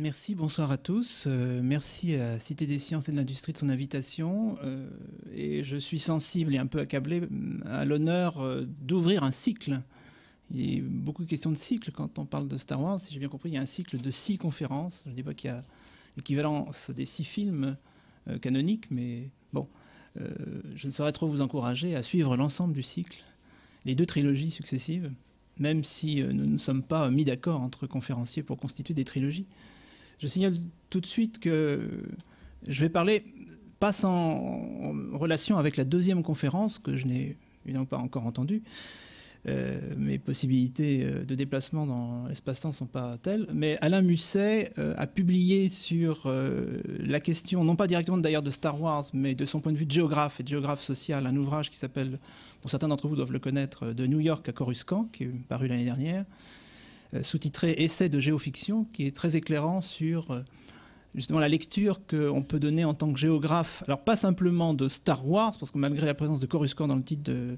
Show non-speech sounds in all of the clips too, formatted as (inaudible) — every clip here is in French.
Merci, bonsoir à tous. Euh, merci à Cité des Sciences et de l'Industrie de son invitation. Euh, et je suis sensible et un peu accablé mm, à l'honneur euh, d'ouvrir un cycle. Il y a beaucoup de questions de cycle quand on parle de Star Wars. Si j'ai bien compris, il y a un cycle de six conférences. Je ne dis pas qu'il y a l'équivalence des six films canoniques, mais bon, je ne saurais trop vous encourager à suivre l'ensemble du cycle, les deux trilogies successives, même si nous ne sommes pas mis d'accord entre conférenciers pour constituer des trilogies. Je signale tout de suite que je vais parler pas sans relation avec la deuxième conférence que je n'ai évidemment pas encore entendue. Euh, mes possibilités euh, de déplacement dans l'espace-temps ne sont pas telles. Mais Alain Musset euh, a publié sur la question, non pas directement d'ailleurs de Star Wars, mais de son point de vue de géographe et géographe social, un ouvrage qui s'appelle, pour certains d'entre vous doivent le connaître, De New York à Coruscant, qui est paru l'année dernière. Euh, sous-titré Essai de géofiction, qui est très éclairant sur euh, justement la lecture qu'on peut donner en tant que géographe, alors pas simplement de Star Wars, parce que malgré la présence de Coruscant dans le titre de,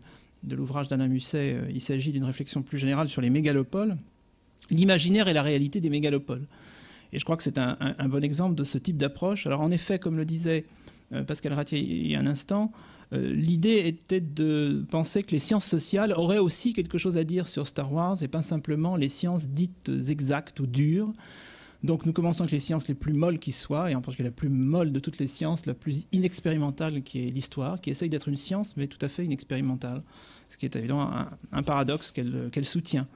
l'ouvrage d'Alain Musset, euh, il s'agit d'une réflexion plus générale sur les mégalopoles, l'imaginaire et la réalité des mégalopoles. Et je crois que c'est un, un, bon exemple de ce type d'approche. Alors en effet, comme le disait Pascal Ratier il y a un instant, euh, l'idée était de penser que les sciences sociales auraient aussi quelque chose à dire sur Star Wars et pas simplement les sciences dites exactes ou dures. Donc nous commençons avec les sciences les plus molles qui soient, et en particulier la plus molle de toutes les sciences, la plus inexpérimentale qui est l'histoire, qui essaye d'être une science mais tout à fait inexpérimentale, ce qui est évidemment un, paradoxe qu'elle soutient.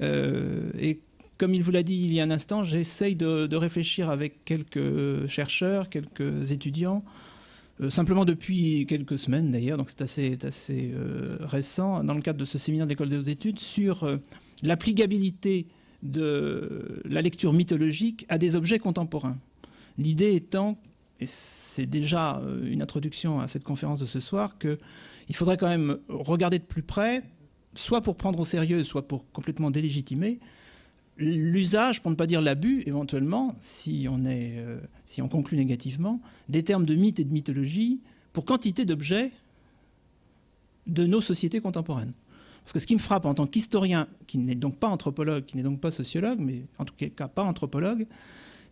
Euh, et comme il vous l'a dit il y a un instant, j'essaye de, réfléchir avec quelques chercheurs, quelques étudiants, euh, simplement depuis quelques semaines d'ailleurs, donc c'est assez, euh, récent, dans le cadre de ce séminaire d'école des études, sur euh, l'applicabilité de la lecture mythologique à des objets contemporains. L'idée étant, et c'est déjà une introduction à cette conférence de ce soir, qu'il faudrait quand même regarder de plus près, soit pour prendre au sérieux, soit pour complètement délégitimer, l'usage, pour ne pas dire l'abus, éventuellement, si on, est, euh, si on conclut négativement, des termes de mythe et de mythologie pour quantité d'objets de nos sociétés contemporaines. Parce que ce qui me frappe en tant qu'historien, qui n'est donc pas anthropologue, qui n'est donc pas sociologue, mais en tout cas pas anthropologue,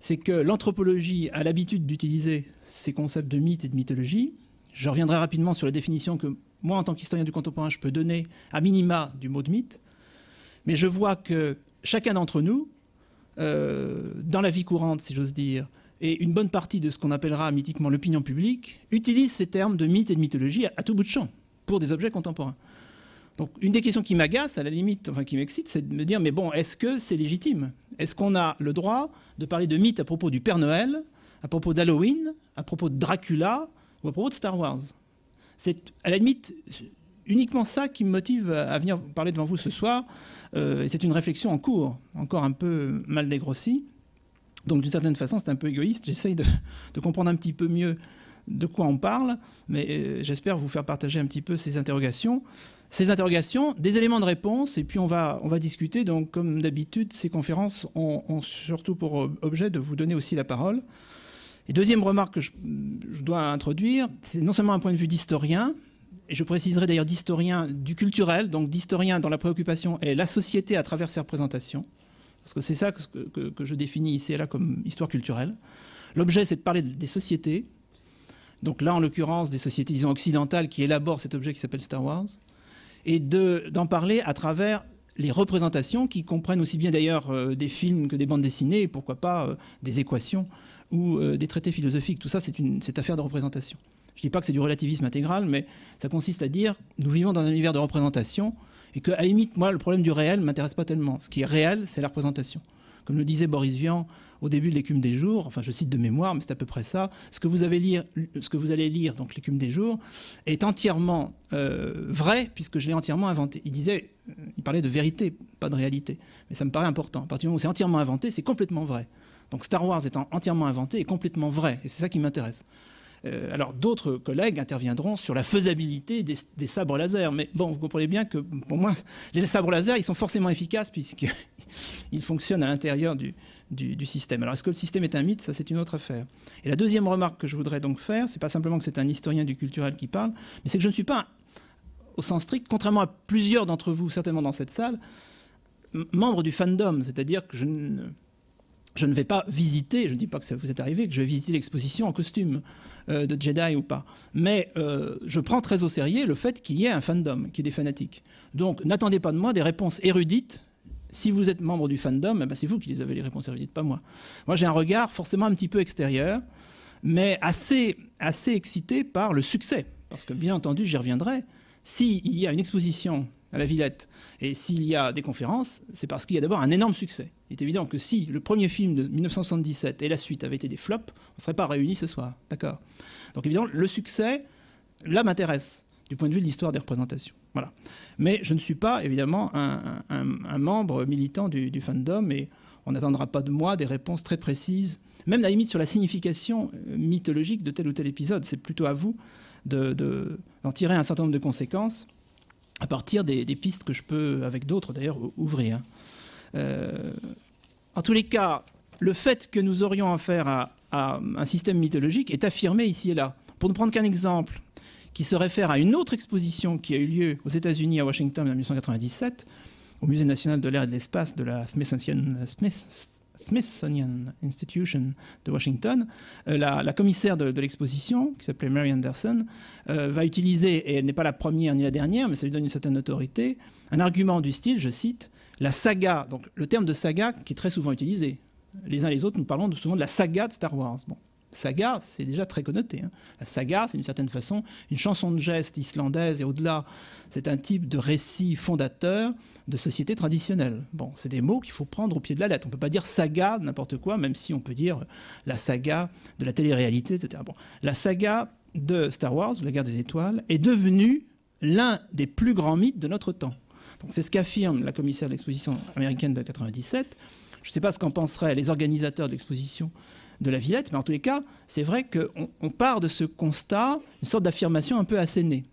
c'est que l'anthropologie a l'habitude d'utiliser ces concepts de mythe et de mythologie. Je reviendrai rapidement sur la définition que moi, en tant qu'historien du contemporain, je peux donner à minima du mot de mythe. Mais je vois que chacun d'entre nous, euh, dans la vie courante, si j'ose dire, et une bonne partie de ce qu'on appellera mythiquement l'opinion publique, utilise ces termes de mythe et de mythologie à, tout bout de champ, pour des objets contemporains. Donc une des questions qui m'agace, à la limite, enfin qui m'excite, c'est de me dire, mais bon, est-ce que c'est légitime Est-ce qu'on a le droit de parler de mythe à propos du Père Noël, à propos d'Halloween, à propos de Dracula, ou à propos de Star Wars C'est à la limite uniquement ça qui me motive à venir parler devant vous ce soir. Euh, c'est une réflexion en cours, encore un peu mal dégrossie. Donc d'une certaine façon, c'est un peu égoïste. J'essaye de, comprendre un petit peu mieux de quoi on parle, mais euh, j'espère vous faire partager un petit peu ces interrogations. Ces interrogations, des éléments de réponse, et puis on va, on va discuter. Donc comme d'habitude, ces conférences ont, surtout pour objet de vous donner aussi la parole. Et deuxième remarque que je dois introduire, c'est non seulement un point de vue d'historien, je préciserai d'ailleurs d'historien du culturel, donc d'historien dont la préoccupation est la société à travers ses représentations, parce que c'est ça que, je définis ici et là comme histoire culturelle. L'objet, c'est de parler des sociétés, donc là en l'occurrence des sociétés, disons, occidentales qui élaborent cet objet qui s'appelle Star Wars, et d'en parler à travers les représentations qui comprennent aussi bien d'ailleurs euh, des films que des bandes dessinées, pourquoi pas euh, des équations ou euh, des traités philosophiques. Tout ça, c'est une cette affaire de représentation. Je ne dis pas que c'est du relativisme intégral, mais ça consiste à dire nous vivons dans un univers de représentation et que, à limite, moi, le problème du réel ne m'intéresse pas tellement. Ce qui est réel, c'est la représentation. Comme le disait Boris Vian au début de l'écume des jours, enfin je cite de mémoire, mais c'est à peu près ça, ce que vous, avez lire, ce que vous allez lire, donc l'écume des jours, est entièrement euh, vrai puisque je l'ai entièrement inventé. Il disait, il parlait de vérité, pas de réalité. Mais ça me paraît important. À partir du moment où c'est entièrement inventé, c'est complètement vrai. Donc Star Wars étant entièrement inventé est complètement vrai, et c'est ça qui m'intéresse. Euh, alors d'autres collègues interviendront sur la faisabilité des, sabres laser, mais bon, vous comprenez bien que pour moi, les sabres laser, ils sont forcément efficaces puisqu'ils (laughs) fonctionnent à l'intérieur du, système. Alors est-ce que le système est un mythe Ça, c'est une autre affaire. Et la deuxième remarque que je voudrais donc faire, c'est pas simplement que c'est un historien du culturel qui parle, mais c'est que je ne suis pas, au sens strict, contrairement à plusieurs d'entre vous, certainement dans cette salle, membre du fandom, c'est-à-dire que je ne je ne vais pas visiter, je ne dis pas que ça vous est arrivé, que je vais visiter l'exposition en costume euh, de Jedi ou pas. Mais euh, je prends très au sérieux le fait qu'il y ait un fandom, qu'il y ait des fanatiques. Donc n'attendez pas de moi des réponses érudites. Si vous êtes membre du fandom, eh ben, c'est vous qui les avez les réponses érudites, pas moi. Moi j'ai un regard forcément un petit peu extérieur, mais assez, assez excité par le succès. Parce que bien entendu, j'y reviendrai. S'il y a une exposition à la Villette. Et s'il y a des conférences, c'est parce qu'il y a d'abord un énorme succès. Il est évident que si le premier film de 1977 et la suite avaient été des flops, on ne serait pas réunis ce soir. D'accord Donc évidemment, le succès, là, m'intéresse, du point de vue de l'histoire des représentations. Voilà. Mais je ne suis pas, évidemment, un, membre militant du, fandom et on n'attendra pas de moi des réponses très précises, même à la limite sur la signification euh, mythologique de tel ou tel épisode. C'est plutôt à vous d'en de, tirer un certain nombre de conséquences à partir des, pistes que je peux, avec d'autres d'ailleurs, ouvrir. Hein. Euh, en tous les cas, le fait que nous aurions affaire à, un système mythologique est affirmé ici et là. Pour ne prendre qu'un exemple qui se réfère à une autre exposition qui a eu lieu aux États-Unis à Washington en 1997, au Musée national de l'air et de l'espace de la Smithsonian, Smith, Smithsonian Institution de Washington, euh, la, commissaire de, l'exposition, qui s'appelait Mary Anderson, euh, va utiliser, et elle n'est pas la première ni la dernière, mais ça lui donne une certaine autorité, un argument du style, je cite, la saga, donc le terme de saga qui est très souvent utilisé. Les uns et les autres, nous parlons souvent de la saga de Star Wars. Bon saga, c'est déjà très connoté. Hein. La saga, c'est d'une certaine façon une chanson de geste islandaise et au-delà, c'est un type de récit fondateur de société traditionnelle. Bon, c'est des mots qu'il faut prendre au pied de la lettre. On ne peut pas dire saga n'importe quoi, même si on peut dire la saga de la télé-réalité, etc. Bon, la saga de Star Wars, de la guerre des étoiles, est devenue l'un des plus grands mythes de notre temps. C'est ce qu'affirme la commissaire de l'exposition américaine de 1997. Je ne sais pas ce qu'en penseraient les organisateurs de l'exposition de la Villette, mais en tous les cas, c'est vrai qu'on part de ce constat, une sorte d'affirmation un peu assénée.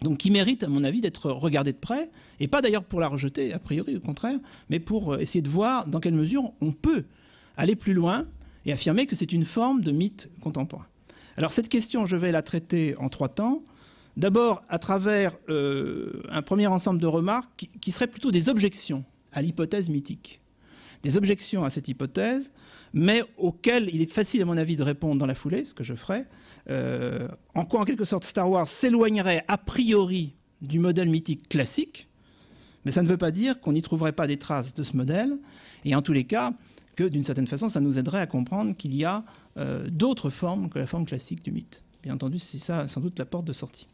Donc qui mérite, à mon avis, d'être regardée de près, et pas d'ailleurs pour la rejeter, a priori, au contraire, mais pour euh, essayer de voir dans quelle mesure on peut aller plus loin et affirmer que c'est une forme de mythe contemporain. Alors cette question, je vais la traiter en trois temps. D'abord, à travers euh, un premier ensemble de remarques qui seraient plutôt des objections à l'hypothèse mythique des objections à cette hypothèse, mais auxquelles il est facile, à mon avis, de répondre dans la foulée, ce que je ferai, euh, en quoi, en quelque sorte, Star Wars s'éloignerait a priori du modèle mythique classique, mais ça ne veut pas dire qu'on n'y trouverait pas des traces de ce modèle, et en tous les cas, que d'une certaine façon, ça nous aiderait à comprendre qu'il y a euh, d'autres formes que la forme classique du mythe. Bien entendu, c'est ça sans doute la porte de sortie.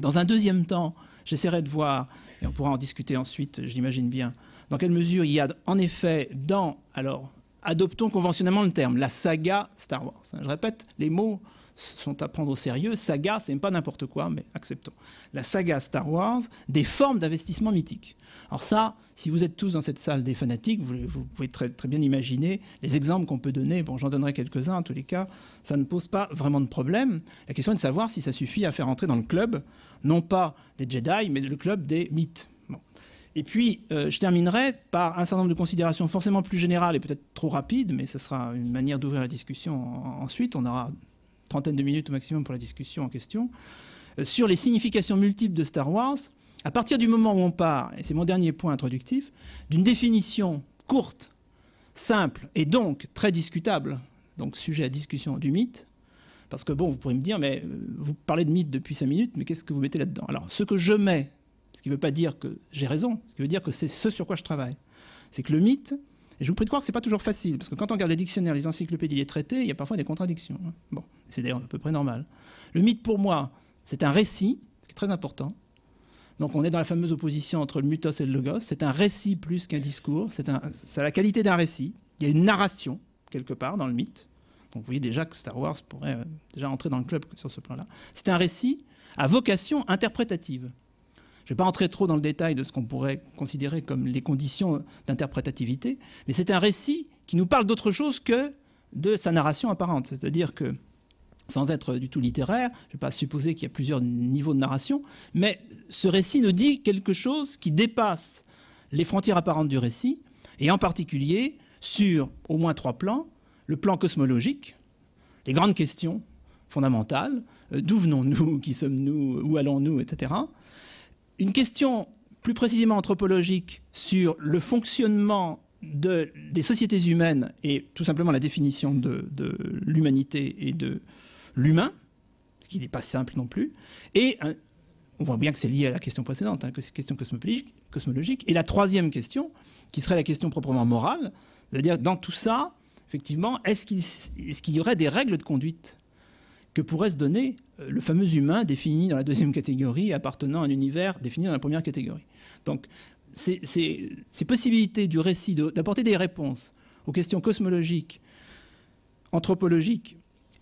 Dans un deuxième temps, j'essaierai de voir, et on pourra en discuter ensuite, je l'imagine bien, dans quelle mesure il y a en effet dans, alors adoptons conventionnellement le terme, la saga Star Wars. Hein. Je répète, les mots sont à prendre au sérieux. Saga, c'est pas n'importe quoi, mais acceptons. La saga Star Wars, des formes d'investissement mythique. Alors ça, si vous êtes tous dans cette salle des fanatiques, vous, pouvez très, très, bien imaginer les exemples qu'on peut donner. Bon, j'en donnerai quelques-uns en tous les cas. Ça ne pose pas vraiment de problème. La question est de savoir si ça suffit à faire entrer dans le club, non pas des Jedi, mais le club des mythes. Et puis, euh, je terminerai par un certain nombre de considérations forcément plus générales et peut-être trop rapides, mais ce sera une manière d'ouvrir la discussion ensuite. On aura une trentaine de minutes au maximum pour la discussion en question. Euh, sur les significations multiples de Star Wars, à partir du moment où on part, et c'est mon dernier point introductif, d'une définition courte, simple et donc très discutable, donc sujet à discussion du mythe, parce que bon, vous pourrez me dire, mais euh, vous parlez de mythe depuis cinq minutes, mais qu'est-ce que vous mettez là-dedans Alors, ce que je mets ce qui ne veut pas dire que j'ai raison, ce qui veut dire que c'est ce sur quoi je travaille. C'est que le mythe, et je vous prie de croire que ce n'est pas toujours facile, parce que quand on regarde les dictionnaires, les encyclopédies, les traités, il y a parfois des contradictions. Hein. Bon, c'est d'ailleurs à peu près normal. Le mythe, pour moi, c'est un récit, ce qui est très important. Donc on est dans la fameuse opposition entre le mythos et le logos. C'est un récit plus qu'un discours, c'est la qualité d'un récit. Il y a une narration, quelque part, dans le mythe. Donc vous voyez déjà que Star Wars pourrait euh, déjà entrer dans le club sur ce plan-là. C'est un récit à vocation interprétative. Je ne vais pas entrer trop dans le détail de ce qu'on pourrait considérer comme les conditions d'interprétativité, mais c'est un récit qui nous parle d'autre chose que de sa narration apparente. C'est-à-dire que, sans être du tout littéraire, je ne vais pas supposer qu'il y a plusieurs niveaux de narration, mais ce récit nous dit quelque chose qui dépasse les frontières apparentes du récit, et en particulier sur au moins trois plans, le plan cosmologique, les grandes questions fondamentales, euh, d'où venons-nous, qui sommes-nous, où allons-nous, etc une question plus précisément anthropologique sur le fonctionnement des sociétés humaines et tout simplement la définition de, l'humanité et de l'humain, ce qui n'est pas simple non plus, et euh, on voit bien que c'est lié à la question précédente, hein, question cosmologique, et la troisième question, qui serait la question proprement morale, c'est-à-dire dans tout ça, effectivement, est-ce qu'il y aurait des règles de conduite que pourrait se donner euh, le fameux humain défini dans la deuxième catégorie appartenant à un univers défini dans la première catégorie. Donc ces, ces, possibilités du récit d'apporter des réponses aux questions cosmologiques, anthropologiques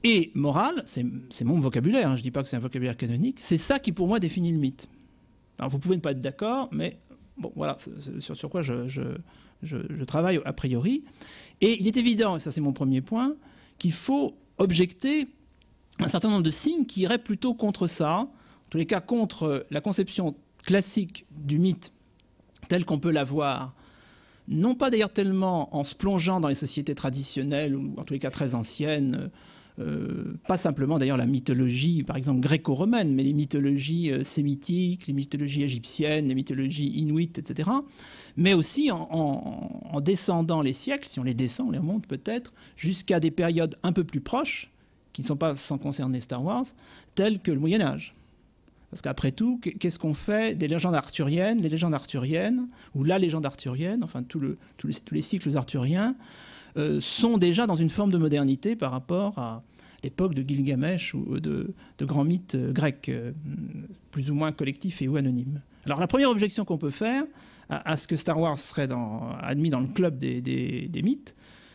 et morales, c'est mon vocabulaire, hein, je ne dis pas que c'est un vocabulaire canonique, c'est ça qui pour moi définit le mythe. Alors vous pouvez ne pas être d'accord, mais bon, voilà, sur, quoi je, je, travaille a priori. Et il est évident, et ça c'est mon premier point, qu'il faut objecter un certain nombre de signes qui iraient plutôt contre ça, en tous les cas contre euh, la conception classique du mythe tel qu'on peut l'avoir, non pas d'ailleurs tellement en se plongeant dans les sociétés traditionnelles ou en tous les cas très anciennes, euh, euh, pas simplement d'ailleurs la mythologie, par exemple gréco-romaine, mais les mythologies sémitiques, les mythologies égyptiennes, les mythologies inuites, etc. Mais aussi en descendant les siècles, si on les descend, on les remonte peut-être, jusqu'à des périodes un peu plus proches, qui ne sont pas sans concerner Star Wars, tels que le Moyen Âge. Parce qu'après tout, qu'est-ce qu'on fait des légendes arthuriennes, les légendes arthuriennes, ou la légende arthurienne, enfin le, tous les cycles arthuriens, euh, sont déjà dans une forme de modernité par rapport à l'époque de Gilgamesh ou euh, de, grands mythes euh, grecs, plus ou moins collectifs et ou anonymes. Alors la première objection qu'on peut faire à, ce que Star Wars serait dans, admis dans le club des, des mythes,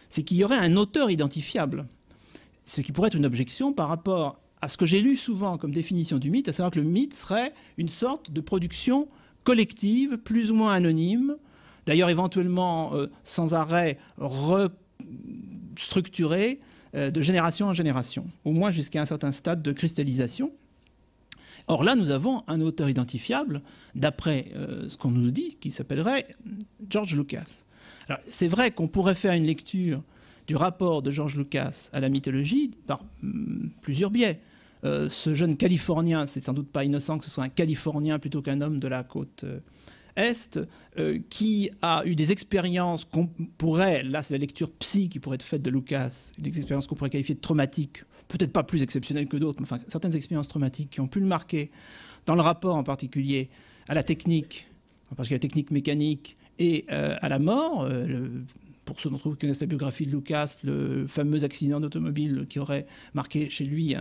c'est qu'il y aurait un auteur identifiable ce qui pourrait être une objection par rapport à ce que j'ai lu souvent comme définition du mythe, à savoir que le mythe serait une sorte de production collective, plus ou moins anonyme, d'ailleurs éventuellement euh, sans arrêt restructurée euh, de génération en génération, au moins jusqu'à un certain stade de cristallisation. Or là, nous avons un auteur identifiable, d'après euh, ce qu'on nous dit, qui s'appellerait George Lucas. c'est vrai qu'on pourrait faire une lecture du rapport de George Lucas à la mythologie par hum, plusieurs biais. Euh, ce jeune Californien, c'est sans doute pas innocent que ce soit un Californien plutôt qu'un homme de la côte euh, Est, euh, qui a eu des expériences qu'on pourrait, là c'est la lecture psy qui pourrait être faite de Lucas, des expériences qu'on pourrait qualifier de traumatiques, peut-être pas plus exceptionnelles que d'autres, mais enfin certaines expériences traumatiques qui ont pu le marquer, dans le rapport en particulier à la technique, parce particulier à la technique mécanique, et à la mort, pour ceux d'entre vous qui connaissent la biographie de Lucas, le fameux accident d'automobile qui aurait marqué chez lui,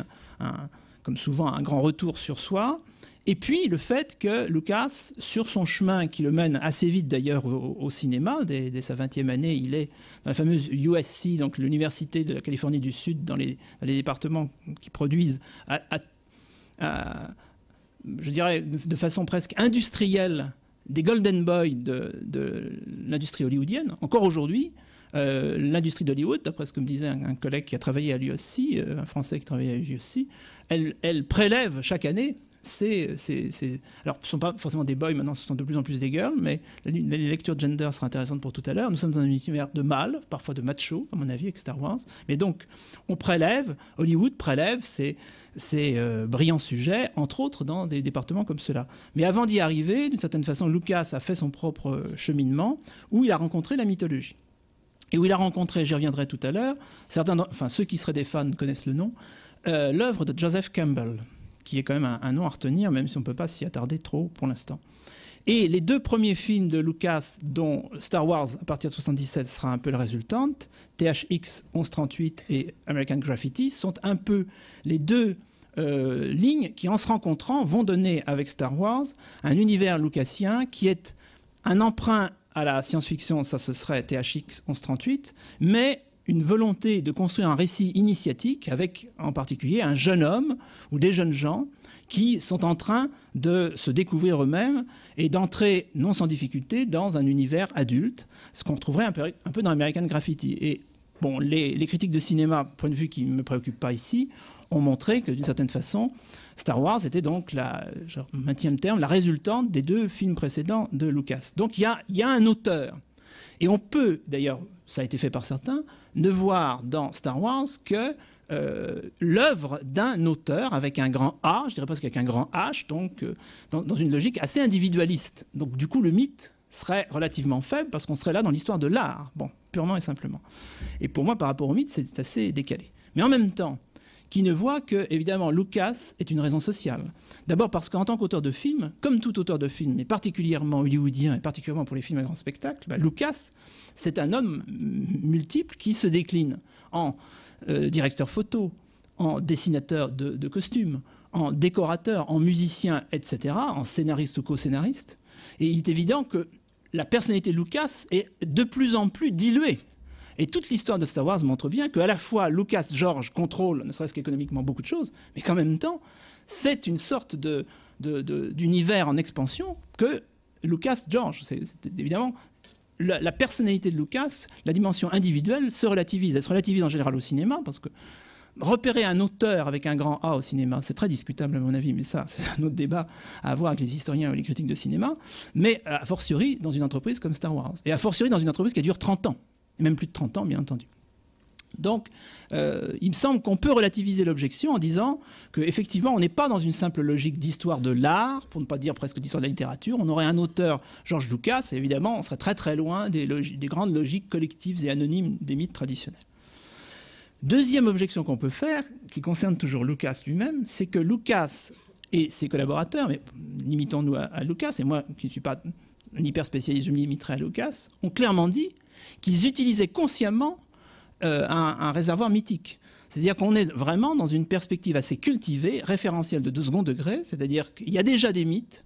comme souvent, un grand retour sur soi. Et puis le fait que Lucas, sur son chemin qui le mène assez vite d'ailleurs au, cinéma, dès, sa 20e année, il est dans la fameuse USC, donc l'Université de la Californie du Sud, dans les, départements qui produisent, je dirais de façon presque industrielle, des golden boys de, l'industrie hollywoodienne, encore aujourd'hui, euh, l'industrie d'Hollywood, d'après ce que me disait un, collègue qui a travaillé à l'USC, euh, un Français qui travaillait à l'USC, elle, prélève chaque année alors ce ne sont pas forcément des boys maintenant, ce sont de plus en plus des girls, mais les lectures de gender sera intéressante pour tout à l'heure. Nous sommes dans un univers de mâles, parfois de macho, à mon avis, avec Star Wars. Mais donc, on prélève, Hollywood prélève ces, euh, brillants sujets, entre autres dans des départements comme cela. Mais avant d'y arriver, d'une certaine façon, Lucas a fait son propre euh, cheminement où il a rencontré la mythologie et où il a rencontré, j'y reviendrai tout à l'heure, certains, enfin ceux qui seraient des fans connaissent le nom, euh, l'œuvre de Joseph Campbell qui est quand même un, nom à retenir, même si on ne peut pas s'y attarder trop pour l'instant. Et les deux premiers films de Lucas, dont Star Wars à partir de 77 sera un peu le résultante, THX 1138 et American Graffiti, sont un peu les deux euh, lignes qui, en se rencontrant, vont donner avec Star Wars un univers lucassien qui est un emprunt à la science-fiction, ça ce serait THX 1138, mais une volonté de construire un récit initiatique avec en particulier un jeune homme ou des jeunes gens qui sont en train de se découvrir eux-mêmes et d'entrer non sans difficulté dans un univers adulte, ce qu'on trouverait un peu, dans American Graffiti. Et bon, les, critiques de cinéma, point de vue qui ne me préoccupe pas ici, ont montré que d'une certaine façon, Star Wars était donc la, je maintiens le terme, la résultante des deux films précédents de Lucas. Donc il y a un auteur. Et on peut d'ailleurs ça a été fait par certains, ne voir dans Star Wars que euh, l'œuvre d'un auteur avec un grand A, je dirais presque avec un grand H, donc euh, dans, dans, une logique assez individualiste. Donc du coup, le mythe serait relativement faible parce qu'on serait là dans l'histoire de l'art, bon, purement et simplement. Et pour moi, par rapport au mythe, c'est assez décalé. Mais en même temps, qui ne voit que, évidemment, Lucas est une raison sociale. D'abord parce qu'en tant qu'auteur de film, comme tout auteur de film, mais particulièrement hollywoodien et particulièrement pour les films à grand spectacle, bah, Lucas, c'est un homme multiple qui se décline en euh, directeur photo, en dessinateur de, de costumes, en décorateur, en musicien, etc., en scénariste ou co-scénariste. Et il est évident que la personnalité de Lucas est de plus en plus diluée et toute l'histoire de Star Wars montre bien qu'à la fois Lucas George contrôle, ne serait-ce qu'économiquement, beaucoup de choses, mais qu'en même temps, c'est une sorte de, d'univers en expansion que Lucas George. C'est, évidemment la, personnalité de Lucas, la dimension individuelle se relativise. Elle se relativise en général au cinéma parce que repérer un auteur avec un grand A au cinéma, c'est très discutable à mon avis, mais ça, (laughs) c'est un autre débat à avoir avec les historiens ou les critiques de cinéma, mais a fortiori dans une entreprise comme Star Wars, et a fortiori dans une entreprise qui dure 30 ans même plus de 30 ans, bien entendu. Donc, euh, il me semble qu'on peut relativiser l'objection en disant qu'effectivement, on n'est pas dans une simple logique d'histoire de l'art, pour ne pas dire presque d'histoire de la littérature. On aurait un auteur, Georges Lucas, et évidemment, on serait très très loin des, grandes logiques collectives et anonymes des mythes traditionnels. Deuxième objection qu'on peut faire, qui concerne toujours Lucas lui-même, c'est que Lucas et ses collaborateurs, mais limitons-nous à, à Lucas, et moi qui ne suis pas un hyper spécialiste, je me limiterai à Lucas, ont clairement dit qu'ils utilisaient consciemment euh, un, réservoir mythique. C'est-à-dire qu'on est vraiment dans une perspective assez cultivée, référentielle de, deux degré, c'est-à-dire qu'il y a déjà des mythes,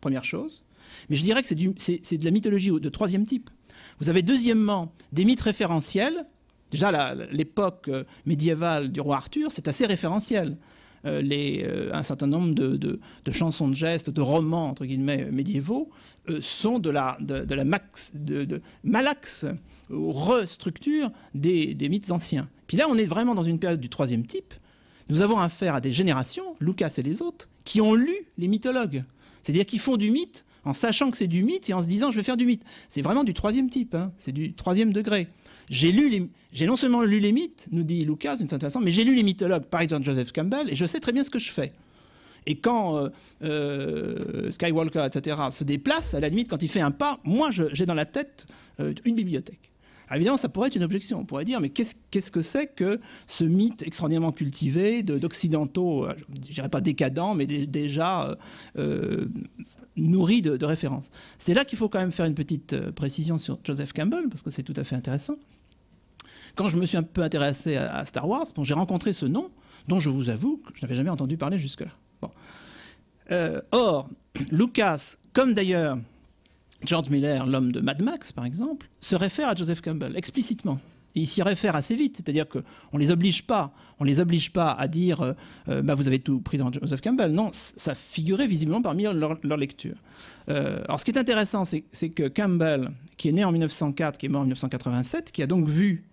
première chose, mais je dirais que c'est de la mythologie de troisième type. Vous avez deuxièmement des mythes référentiels, déjà l'époque euh, médiévale du roi Arthur, c'est assez référentiel. Euh, un certain nombre de, de, chansons de gestes, de romans, entre guillemets, médiévaux, euh, sont de la, de, la max, de, malaxe euh, ou restructure des, mythes anciens. Puis là, on est vraiment dans une période du troisième type. Nous avons affaire à des générations, Lucas et les autres, qui ont lu les mythologues. C'est-à-dire qu'ils font du mythe en sachant que c'est du mythe et en se disant je vais faire du mythe. C'est vraiment du troisième type, hein. c'est du troisième degré. J'ai lu j'ai non seulement lu les mythes, nous dit Lucas d'une certaine façon, mais j'ai lu les mythologues par exemple Joseph Campbell et je sais très bien ce que je fais. Et quand euh, euh, Skywalker, etc., se déplace, à la limite, quand il fait un pas, moi, j'ai dans la tête euh, une bibliothèque. Alors évidemment, ça pourrait être une objection. On pourrait dire, mais qu'est-ce que c'est que ce mythe extraordinairement cultivé d'occidentaux, je dirais pas décadents, mais déjà euh, nourris de, références C'est là qu'il faut quand même faire une petite précision sur Joseph Campbell, parce que c'est tout à fait intéressant. Quand je me suis un peu intéressé à, Star Wars, bon, j'ai rencontré ce nom, dont je vous avoue que je n'avais jamais entendu parler jusque-là. Euh, or, Lucas, comme d'ailleurs George Miller, l'homme de Mad Max par exemple, se réfère à Joseph Campbell explicitement. il s'y réfère assez vite, c'est-à-dire qu'on ne les oblige pas, on les oblige pas à dire euh, bah, vous avez tout pris dans Joseph Campbell. Non, ça figurait visiblement parmi leurs leur lectures. Euh, alors ce qui est intéressant, c'est que Campbell, qui est né en 1904, qui est mort en 1987, qui a donc vu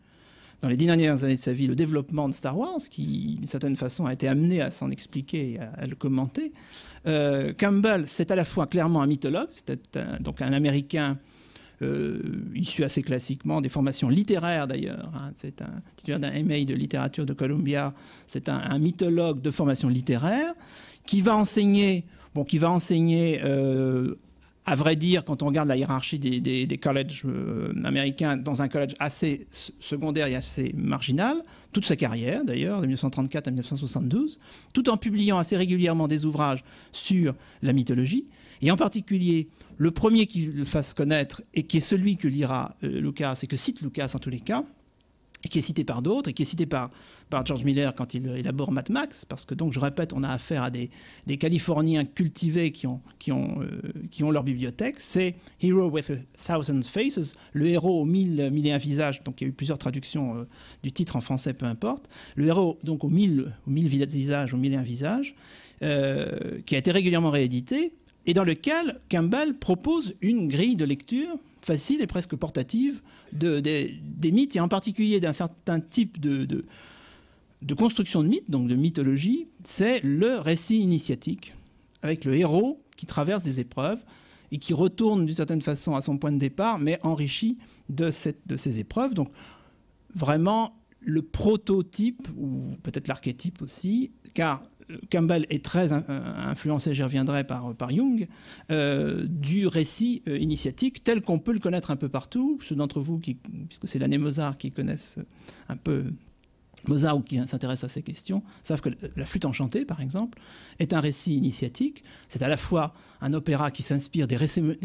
dans les dix dernières années de sa vie le développement de Star Wars, qui d'une certaine façon a été amené à s'en expliquer, et à, le commenter. Euh, Campbell, c'est à la fois clairement un mythologue, c'était donc un Américain euh, issu assez classiquement des formations littéraires d'ailleurs. Hein, c'est un titulaire d'un MA de littérature de Columbia. C'est un, mythologue de formation littéraire qui va enseigner, bon, qui va enseigner euh, à vrai dire, quand on regarde la hiérarchie des, collèges euh, américains, dans un collège assez secondaire et assez marginal, toute sa carrière d'ailleurs, de 1934 à 1972, tout en publiant assez régulièrement des ouvrages sur la mythologie, et en particulier le premier qui le fasse connaître et qui est celui que lira euh, Lucas et que cite Lucas en tous les cas, qui est cité par d'autres, et qui est cité par, par George Miller quand il élabore Mad Max, parce que donc je répète, on a affaire à des, des Californiens cultivés qui ont, qui, ont, euh, qui ont leur bibliothèque, c'est Hero with a Thousand Faces, le héros aux mille, mille et un visages, donc il y a eu plusieurs traductions euh, du titre en français, peu importe, le héros donc aux mille, aux mille visages, aux mille et un visages, euh, qui a été régulièrement réédité, et dans lequel Campbell propose une grille de lecture facile et presque portative des mythes, et en particulier d'un certain type de, de, construction de mythes, donc de mythologie, c'est le récit initiatique, avec le héros qui traverse des épreuves et qui retourne d'une certaine façon à son point de départ, mais enrichi de, cette, de ces épreuves. Donc vraiment le prototype, ou peut-être l'archétype aussi, car Campbell est très euh, influencé, j'y reviendrai, par, Jung, euh, du récit euh, initiatique tel qu'on peut le connaître un peu partout. Ceux d'entre vous, qui, puisque c'est l'année Mozart, qui connaissent un peu Mozart ou qui s'intéressent à ces questions, savent que La Flûte enchantée, par exemple, est un récit initiatique. C'est à la fois un opéra qui s'inspire des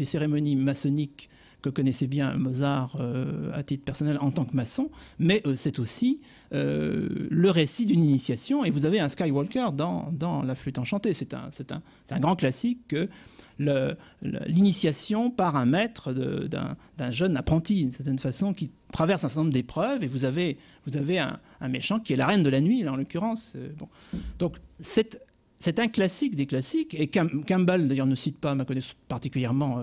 cérémonies maçonniques que connaissait bien Mozart euh, à titre personnel en tant que maçon, mais euh, c'est aussi euh, le récit d'une initiation. Et vous avez un Skywalker dans, La flûte enchantée. C'est un, un, un, grand classique que l'initiation par un maître d'un jeune apprenti, d'une certaine façon, qui traverse un certain nombre d'épreuves. Et vous avez, vous avez un, méchant qui est la reine de la nuit, en l'occurrence. bon. Donc, cette c'est un classique des classiques, et Campbell d'ailleurs ne cite pas, ma connaissance, particulièrement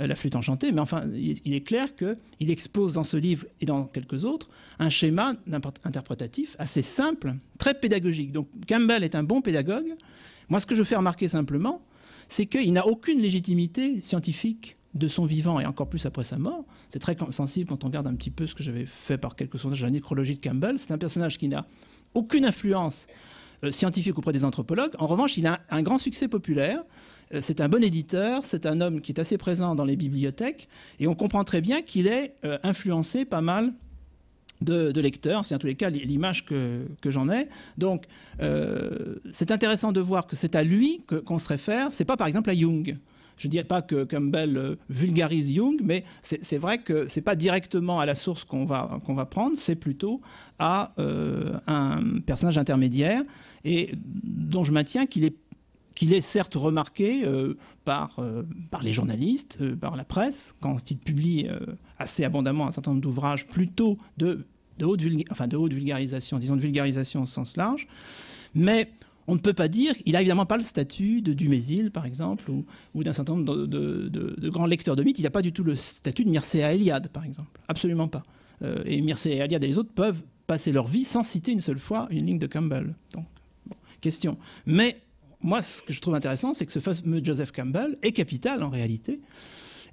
euh, la flûte enchantée, mais enfin, il est clair qu'il expose dans ce livre et dans quelques autres un schéma interprétatif assez simple, très pédagogique. Donc Campbell est un bon pédagogue. Moi, ce que je fais remarquer simplement, c'est qu'il n'a aucune légitimité scientifique de son vivant et encore plus après sa mort. C'est très sensible quand on regarde un petit peu ce que j'avais fait par quelques sondages, la nécrologie de Campbell. C'est un personnage qui n'a aucune influence euh, scientifique auprès des anthropologues. En revanche, il a un grand succès populaire. Euh, c'est un bon éditeur, c'est un homme qui est assez présent dans les bibliothèques, et on comprend très bien qu'il est euh, influencé pas mal de, lecteurs, c'est en tous les cas l'image que, j'en ai. Donc c'est intéressant de voir que c'est à lui qu'on se réfère, c'est pas par exemple à Jung. Je ne dirais pas que Campbell vulgarise Jung, mais c'est vrai que ce n'est pas directement à la source qu'on va, va prendre, c'est plutôt à un personnage intermédiaire et dont je maintiens qu'il est, est certes remarqué euh, euh, par, les journalistes, euh, par la presse, quand il publie assez abondamment un certain nombre d'ouvrages plutôt de, de, haute vulgarisation, disons de vulgarisation au sens large. Mais on ne peut pas dire, il n'a évidemment pas le statut de Dumézil, par exemple, ou, d'un certain nombre de, grands lecteurs de mythes. Il n'a pas du tout le statut de Mircea Eliade, par exemple. Absolument pas. et Mircea Eliade et les autres peuvent passer leur vie sans citer une seule fois une ligne de Campbell. Donc, question. Mais moi, ce que je trouve intéressant, c'est que ce fameux Joseph Campbell est capital en réalité.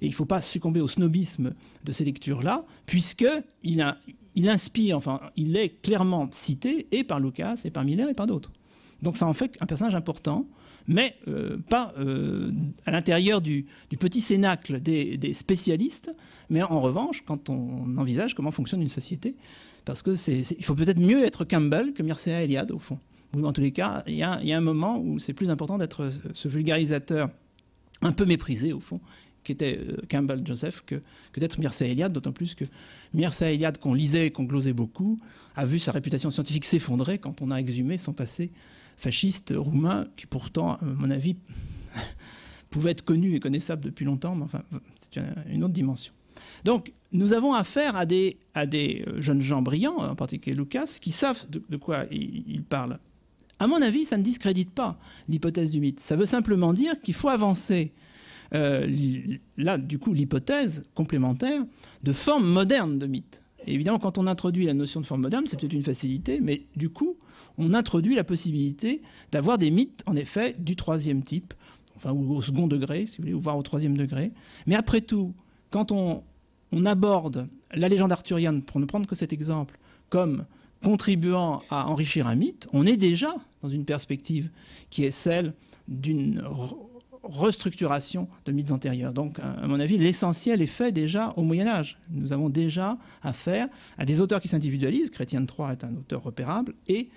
Et il ne faut pas succomber au snobisme de ces lectures-là, puisqu'il il inspire, enfin, il est clairement cité et par Lucas, et par Miller, et par d'autres. Donc ça en fait un personnage important, mais euh, pas euh, à l'intérieur du, petit cénacle des, spécialistes, mais en revanche, quand on envisage comment fonctionne une société, parce que il faut peut-être mieux être Campbell que Mircea Eliade, au fond ou en tous les cas, il y, a, un moment où c'est plus important d'être euh, ce vulgarisateur un peu méprisé, au fond, qui était euh, Campbell Joseph, que, d'être Mircea Eliade, d'autant plus que Mircea Eliade, qu'on lisait et qu'on glosait beaucoup, a vu sa réputation scientifique s'effondrer quand on a exhumé son passé fasciste roumain, qui pourtant, à mon avis, (laughs) pouvait être connu et connaissable depuis longtemps, mais enfin, c'est une autre dimension. Donc, nous avons affaire à des, euh, jeunes gens brillants, en particulier Lucas, qui savent de, quoi ils parlent à mon avis, ça ne discrédite pas l'hypothèse du mythe. Ça veut simplement dire qu'il faut avancer, euh, là, du coup, l'hypothèse complémentaire de forme moderne de mythe. évidemment, quand on introduit la notion de forme moderne, c'est peut-être une facilité, mais du coup, on introduit la possibilité d'avoir des mythes, en effet, du troisième type, enfin, ou au second degré, si vous voulez, ou voire au troisième degré. Mais après tout, quand on, on aborde la légende arthurienne, pour ne prendre que cet exemple, comme contribuant à enrichir un mythe, on est déjà dans une perspective qui est celle d'une restructuration de mythes antérieurs. Donc, à mon avis, l'essentiel est fait déjà au Moyen Âge. Nous avons déjà affaire à des auteurs qui s'individualisent, Chrétien de est un auteur repérable, et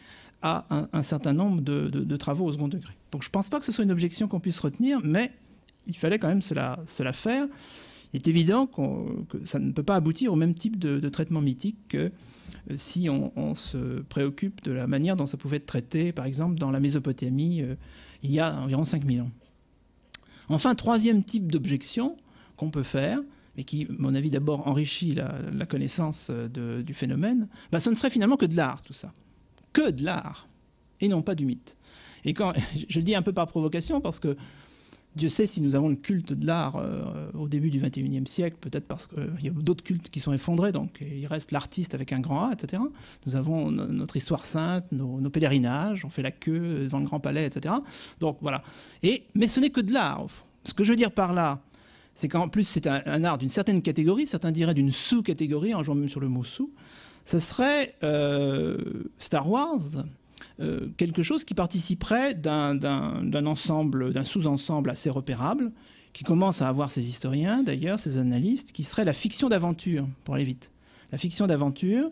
à un, certain nombre de, travaux au second degré. Donc, je ne pense pas que ce soit une objection qu'on puisse retenir, mais il fallait quand même cela, cela faire. Il est évident que ça ne peut pas aboutir au même type de traitement mythique que euh, si on, se préoccupe de la manière dont ça pouvait être traité, par exemple, dans la Mésopotamie, euh, il y a environ 5000 ans. Enfin, troisième type d'objection qu'on peut faire, et qui, à mon avis, d'abord enrichit la, connaissance euh, du phénomène, bah, ce ne serait finalement que de l'art, tout ça. Que de l'art, et non pas du mythe. Et quand, (laughs) je le dis un peu par provocation, parce que Dieu sait si nous avons le culte de l'art euh, au début du XXIe siècle, peut-être parce qu'il euh, y a d'autres cultes qui sont effondrés, donc euh, il reste l'artiste avec un grand A, etc. Nous avons notre histoire sainte, nos, pèlerinages, on fait la queue devant le Grand Palais, etc. Donc voilà. Et, mais ce n'est que de l'art. Ce que je veux dire par là, c'est qu'en plus c'est un, art d'une certaine catégorie, certains diraient d'une sous-catégorie, en jouant même sur le mot sous, ce serait Star Wars, euh, quelque chose qui participerait d'un ensemble, d'un sous-ensemble assez repérable, qui commence à avoir ses historiens d'ailleurs, ses analystes, qui serait la fiction d'aventure, pour aller vite. La fiction d'aventure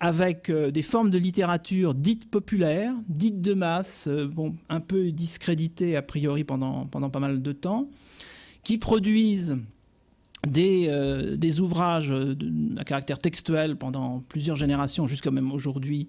avec euh, des formes de littérature dites populaires, dites de masse, euh, bon, un peu discréditées a priori pendant, pendant pas mal de temps, qui produisent des, des, ouvrages à caractère textuel pendant plusieurs générations, jusqu'à même aujourd'hui,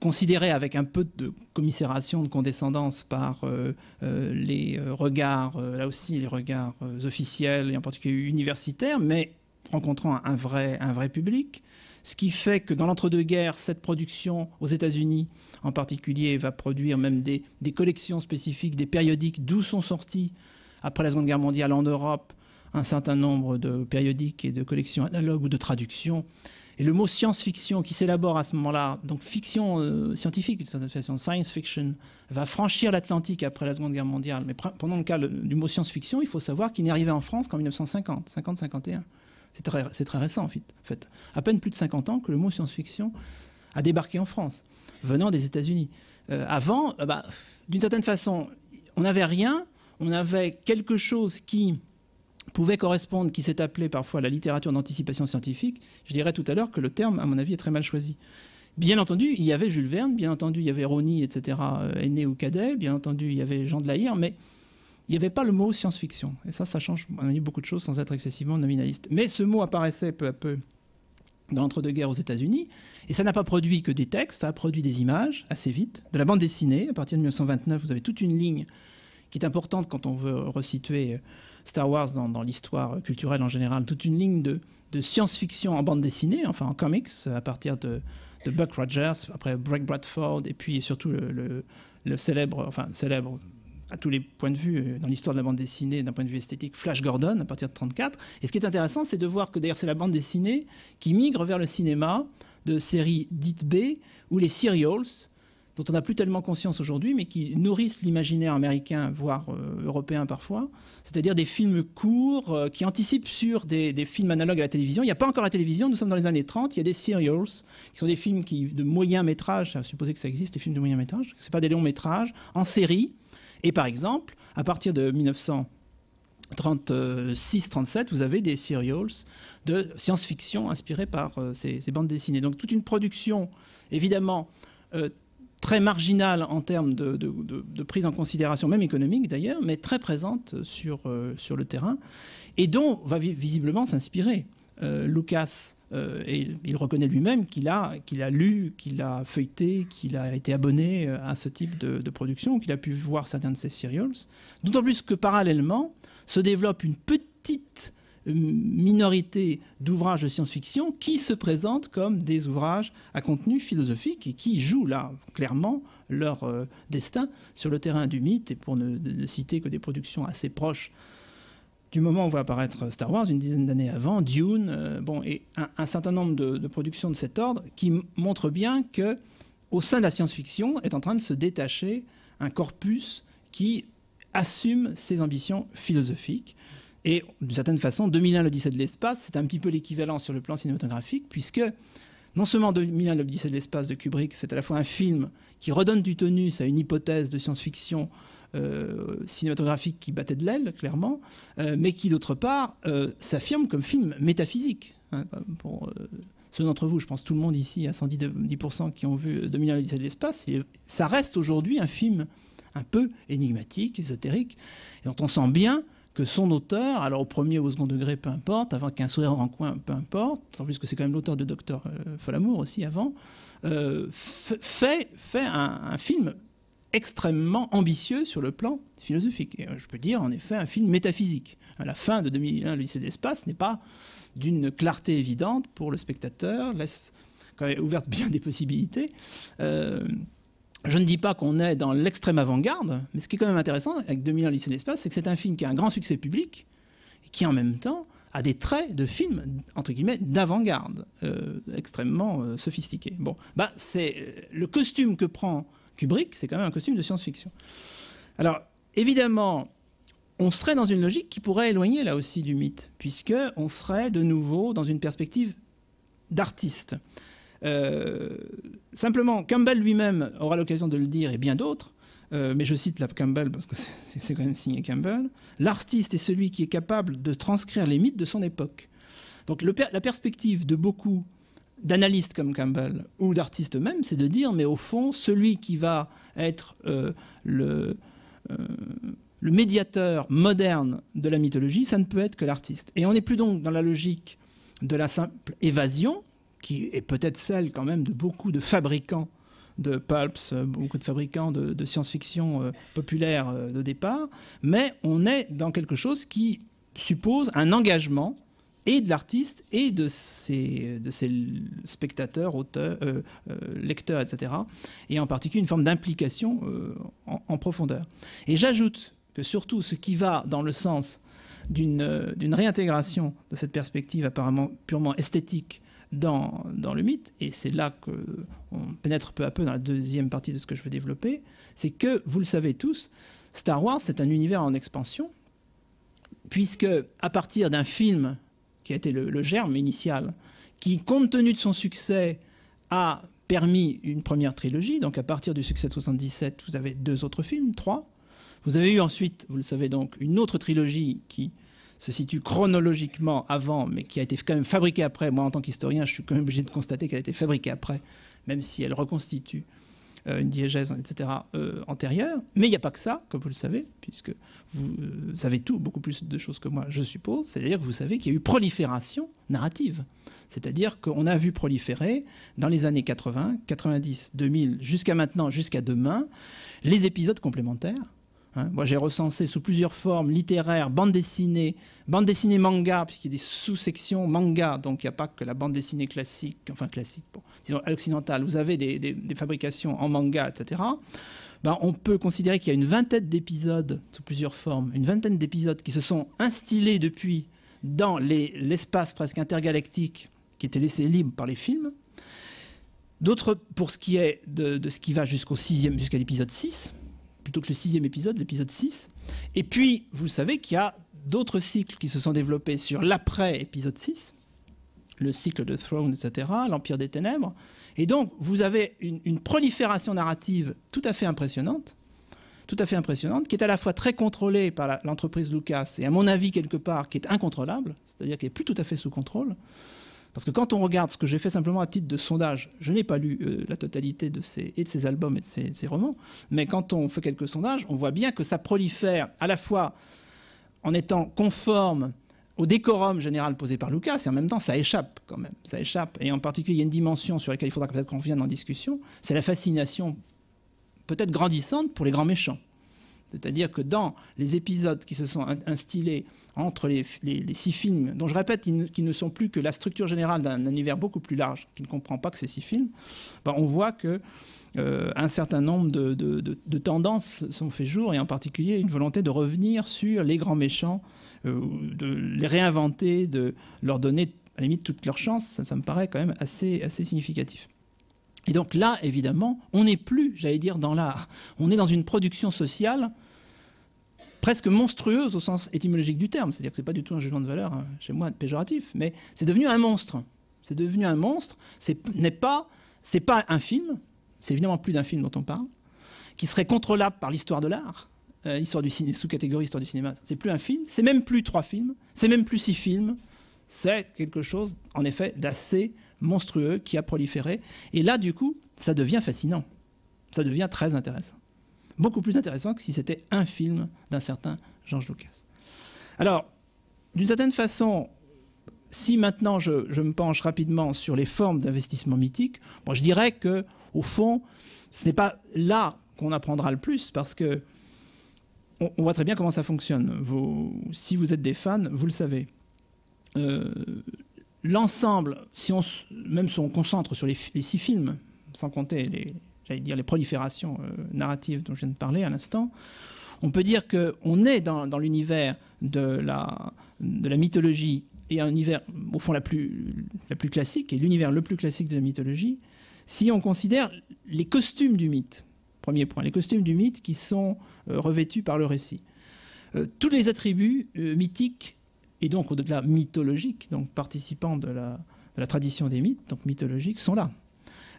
considéré avec un peu de commisération, de condescendance par euh, euh, les euh, regards, là aussi les regards officiels et en particulier universitaires, mais rencontrant un vrai, un vrai public. Ce qui fait que dans l'entre-deux-guerres, cette production aux États-Unis en particulier va produire même des, des collections spécifiques, des périodiques d'où sont sortis après la Seconde Guerre mondiale en Europe un certain nombre de périodiques et de collections analogues ou de traductions et le mot science-fiction qui s'élabore à ce moment-là, donc fiction euh, scientifique d'une façon, science fiction, va franchir l'Atlantique après la Seconde Guerre mondiale. Mais pendant le cas du mot science-fiction, il faut savoir qu'il n'est arrivé en France qu'en 1950, 50-51. C'est très, récent en fait. À peine plus de 50 ans que le mot science-fiction a débarqué en France, venant des États-Unis. Euh, avant, euh, bah, d'une certaine façon, on n'avait rien, on avait quelque chose qui pouvait correspondre, qui s'est appelé parfois la littérature d'anticipation scientifique, je dirais tout à l'heure que le terme, à mon avis, est très mal choisi. Bien entendu, il y avait Jules Verne, bien entendu, il y avait Rony, etc., aîné euh, ou cadet, bien entendu, il y avait Jean de La Hire, mais il n'y avait pas le mot science-fiction. Et ça, ça change, on a eu beaucoup de choses sans être excessivement nominaliste. Mais ce mot apparaissait peu à peu dans l'entre-deux-guerres aux États-Unis, et ça n'a pas produit que des textes, ça a produit des images assez vite, de la bande dessinée. À partir de 1929, vous avez toute une ligne qui est importante quand on veut resituer Star Wars dans, l'histoire culturelle en général, toute une ligne de, science-fiction en bande dessinée, hein, enfin en comics, à partir de, Buck Rogers, après Greg Bradford, et puis surtout le, célèbre, enfin célèbre à tous les points de vue euh, dans l'histoire de la bande dessinée, d'un point de vue esthétique, Flash Gordon à partir de 34. Et ce qui est intéressant, c'est de voir que d'ailleurs c'est la bande dessinée qui migre vers le cinéma de séries dites B ou les serials dont on n'a plus tellement conscience aujourd'hui, mais qui nourrissent l'imaginaire américain, voire euh, européen parfois, c'est-à-dire des films courts euh, qui anticipent sur des, films analogues à la télévision. Il n'y a pas encore la télévision, nous sommes dans les années 30, il y a des serials, qui sont des films qui, de moyen métrage, à supposer que ça existe, des films de moyen métrage, ce pas des longs métrages, en série. Et par exemple, à partir de 1936 37 vous avez des serials de science-fiction inspirés par euh, ces, bandes dessinées. Donc toute une production, évidemment, très marginale en termes de, prise en considération, même économique d'ailleurs, mais très présente sur, euh, sur le terrain, et dont va visiblement s'inspirer euh, Lucas. Euh, et il reconnaît lui-même qu'il a, qu'il a lu, qu'il a feuilleté, qu'il a été abonné à ce type de, de production, qu'il a pu voir certains de ses serials. D'autant plus que parallèlement se développe une petite minorité d'ouvrages de science-fiction qui se présentent comme des ouvrages à contenu philosophique et qui jouent là clairement leur euh, destin sur le terrain du mythe, et pour ne, citer que des productions assez proches du moment où va apparaître Star Wars, une dizaine d'années avant, Dune, euh, et un, certain nombre de, de, productions de cet ordre qui montrent bien que, au sein de la science-fiction, est en train de se détacher un corpus qui assume ses ambitions philosophiques. Et d'une certaine façon, 2001, l'Odyssée de l'espace, c'est un petit peu l'équivalent sur le plan cinématographique, puisque non seulement 2001, l'Odyssée de l'espace de Kubrick, c'est à la fois un film qui redonne du tonus à une hypothèse de science-fiction euh, cinématographique qui battait de l'aile, clairement, euh, mais qui, d'autre part, euh, s'affirme comme film métaphysique. Hein, pour ceux d'entre vous, je pense tout le monde ici, à 110% qui ont vu 2001, l'Odyssée de l'espace, ça reste aujourd'hui un film un peu énigmatique, ésotérique, et dont on sent bien que son auteur, alors au premier ou au second degré, peu importe, avant qu'un sourire en coin, peu importe, en plus que c'est quand même l'auteur de Docteur euh, Folamour aussi avant, euh, fait, fait un, film extrêmement ambitieux sur le plan philosophique. Et euh, je peux dire en effet un film métaphysique. À la fin de 2001, le lycée d'espace n'est pas d'une clarté évidente pour le spectateur, laisse quand même ouverte (laughs) bien des possibilités je ne dis pas qu'on est dans l'extrême avant-garde, mais ce qui est quand même intéressant avec 2001 lycée d'espace, c'est que c'est un film qui a un grand succès public et qui en même temps a des traits de film entre guillemets d'avant-garde euh, extrêmement euh, sophistiqué. Bon, bah c'est euh, le costume que prend Kubrick, c'est quand même un costume de science-fiction. Alors évidemment, on serait dans une logique qui pourrait éloigner là aussi du mythe, puisque on serait de nouveau dans une perspective d'artiste. Euh, simplement, Campbell lui-même aura l'occasion de le dire et bien d'autres. Euh, mais je cite la Campbell parce que (laughs) c'est quand même signé Campbell, l'artiste est celui qui est capable de transcrire les mythes de son époque. Donc la perspective de beaucoup d'analystes comme Campbell ou d'artistes même, c'est de dire, mais au fond, celui qui va être euh, le, le, médiateur moderne de la mythologie, ça ne peut être que l'artiste. Et on n'est plus donc dans la logique de la simple évasion, qui est peut-être celle quand même de beaucoup de fabricants de pulps, euh, beaucoup de fabricants de, science-fiction euh, populaire euh, de départ, mais on est dans quelque chose qui suppose un engagement et de l'artiste et de ses, de spectateurs, auteurs, lecteurs, etc. Et en particulier une forme d'implication en, en profondeur. Et j'ajoute que surtout ce qui va dans le sens d'une réintégration de cette perspective apparemment purement esthétique dans, le mythe, et c'est là que qu'on pénètre peu à peu dans la deuxième partie de ce que je veux développer, c'est que, vous le savez tous, Star Wars, c'est un univers en expansion, puisque à partir d'un film qui a été le, germe initial, qui, compte tenu de son succès, a permis une première trilogie. Donc, à partir du succès de 77, vous avez deux autres films, trois. Vous avez eu ensuite, vous le savez donc, une autre trilogie qui se situe chronologiquement avant, mais qui a été quand même fabriquée après. Moi, en tant qu'historien, je suis quand même obligé de constater qu'elle a été fabriquée après, même si elle reconstitue euh, une diégèse, etc., euh, antérieure. Mais il n'y a pas que ça, comme vous le savez, puisque vous euh, savez tout, beaucoup plus de choses que moi, je suppose. C'est-à-dire que vous savez qu'il y a eu prolifération narrative. C'est-à-dire qu'on a vu proliférer dans les années 80, 90, 2000, jusqu'à maintenant, jusqu'à demain, les épisodes complémentaires Hein, moi, j'ai recensé sous plusieurs formes littéraires, bande dessinée, bande dessinée manga, puisqu'il y a des sous-sections manga, donc il n'y a pas que la bande dessinée classique, enfin classique, disons occidentale. Vous avez des, fabrications en manga, etc. Ben, on peut considérer qu'il y a une vingtaine d'épisodes sous plusieurs formes, une vingtaine d'épisodes qui se sont instillés depuis dans l'espace presque intergalactique qui était laissé libre par les films. D'autres pour ce qui est de, de ce qui va jusqu'au sixième, jusqu'à l'épisode 6, le sixième épisode, l'épisode 6. Et puis, vous savez qu'il y a d'autres cycles qui se sont développés sur l'après-épisode 6, le cycle de Throne, etc., l'Empire des Ténèbres. Et donc, vous avez une, prolifération narrative tout à fait impressionnante, tout à fait impressionnante, qui est à la fois très contrôlée par l'entreprise Lucas et, à mon avis, quelque part, qui est incontrôlable, c'est-à-dire qui n'est plus tout à fait sous contrôle. Parce que quand on regarde ce que j'ai fait simplement à titre de sondage, je n'ai pas lu euh, la totalité de ces, et de ses albums et de ses, romans, mais quand on fait quelques sondages, on voit bien que ça prolifère à la fois en étant conforme au décorum général posé par Lucas, et en même temps, ça échappe quand même. Ça échappe. Et en particulier, il y a une dimension sur laquelle il faudra peut-être qu'on vienne en discussion, c'est la fascination peut-être grandissante pour les grands méchants. C'est-à-dire que dans les épisodes qui se sont instillés entre les, six films, dont je répète qu'ils ne, sont plus que la structure générale d'un univers beaucoup plus large, qui ne comprend pas que ces six films, ben, on voit que euh, certain nombre de, tendances sont fait jour, et en particulier une volonté de revenir sur les grands méchants, euh, de les réinventer, de leur donner à la limite toute leur chance. Ça, ça me paraît quand même assez significatif. Et donc là, évidemment, on n'est plus, j'allais dire, dans l'art. On est dans une production sociale presque monstrueuse au sens étymologique du terme. C'est-à-dire que ce n'est pas du tout un jugement de valeur, hein, chez moi, péjoratif, mais c'est devenu un monstre. C'est devenu un monstre. Ce n'est pas, pas un film, c'est évidemment plus d'un film dont on parle, qui serait contrôlable par l'histoire de l'art, euh, l'histoire du sous-catégorie histoire du cinéma. C'est plus un film, c'est même plus trois films, c'est même plus six films, c'est quelque chose, en effet, d'assez monstrueux qui a proliféré. Et là, du coup, ça devient fascinant. Ça devient très intéressant. Beaucoup plus intéressant que si c'était un film d'un certain George Lucas. Alors, d'une certaine façon, si maintenant je, me penche rapidement sur les formes d'investissement mythique, bon, je dirais que, au fond, ce n'est pas là qu'on apprendra le plus parce que on, voit très bien comment ça fonctionne. si vous êtes des fans, vous le savez. Euh, l'ensemble, si on, même si on concentre sur les, six films, sans compter les, dire les proliférations euh, narratives dont je viens de parler à l'instant, on peut dire qu'on est dans, l'univers de la, de la mythologie et un univers, au fond, la plus, la plus classique, et l'univers le plus classique de la mythologie, si on considère les costumes du mythe. Premier point, les costumes du mythe qui sont euh, revêtus par le récit. tous les attributs mythiques et donc au-delà mythologique, donc participants de la, tradition des mythes, donc mythologiques, sont là.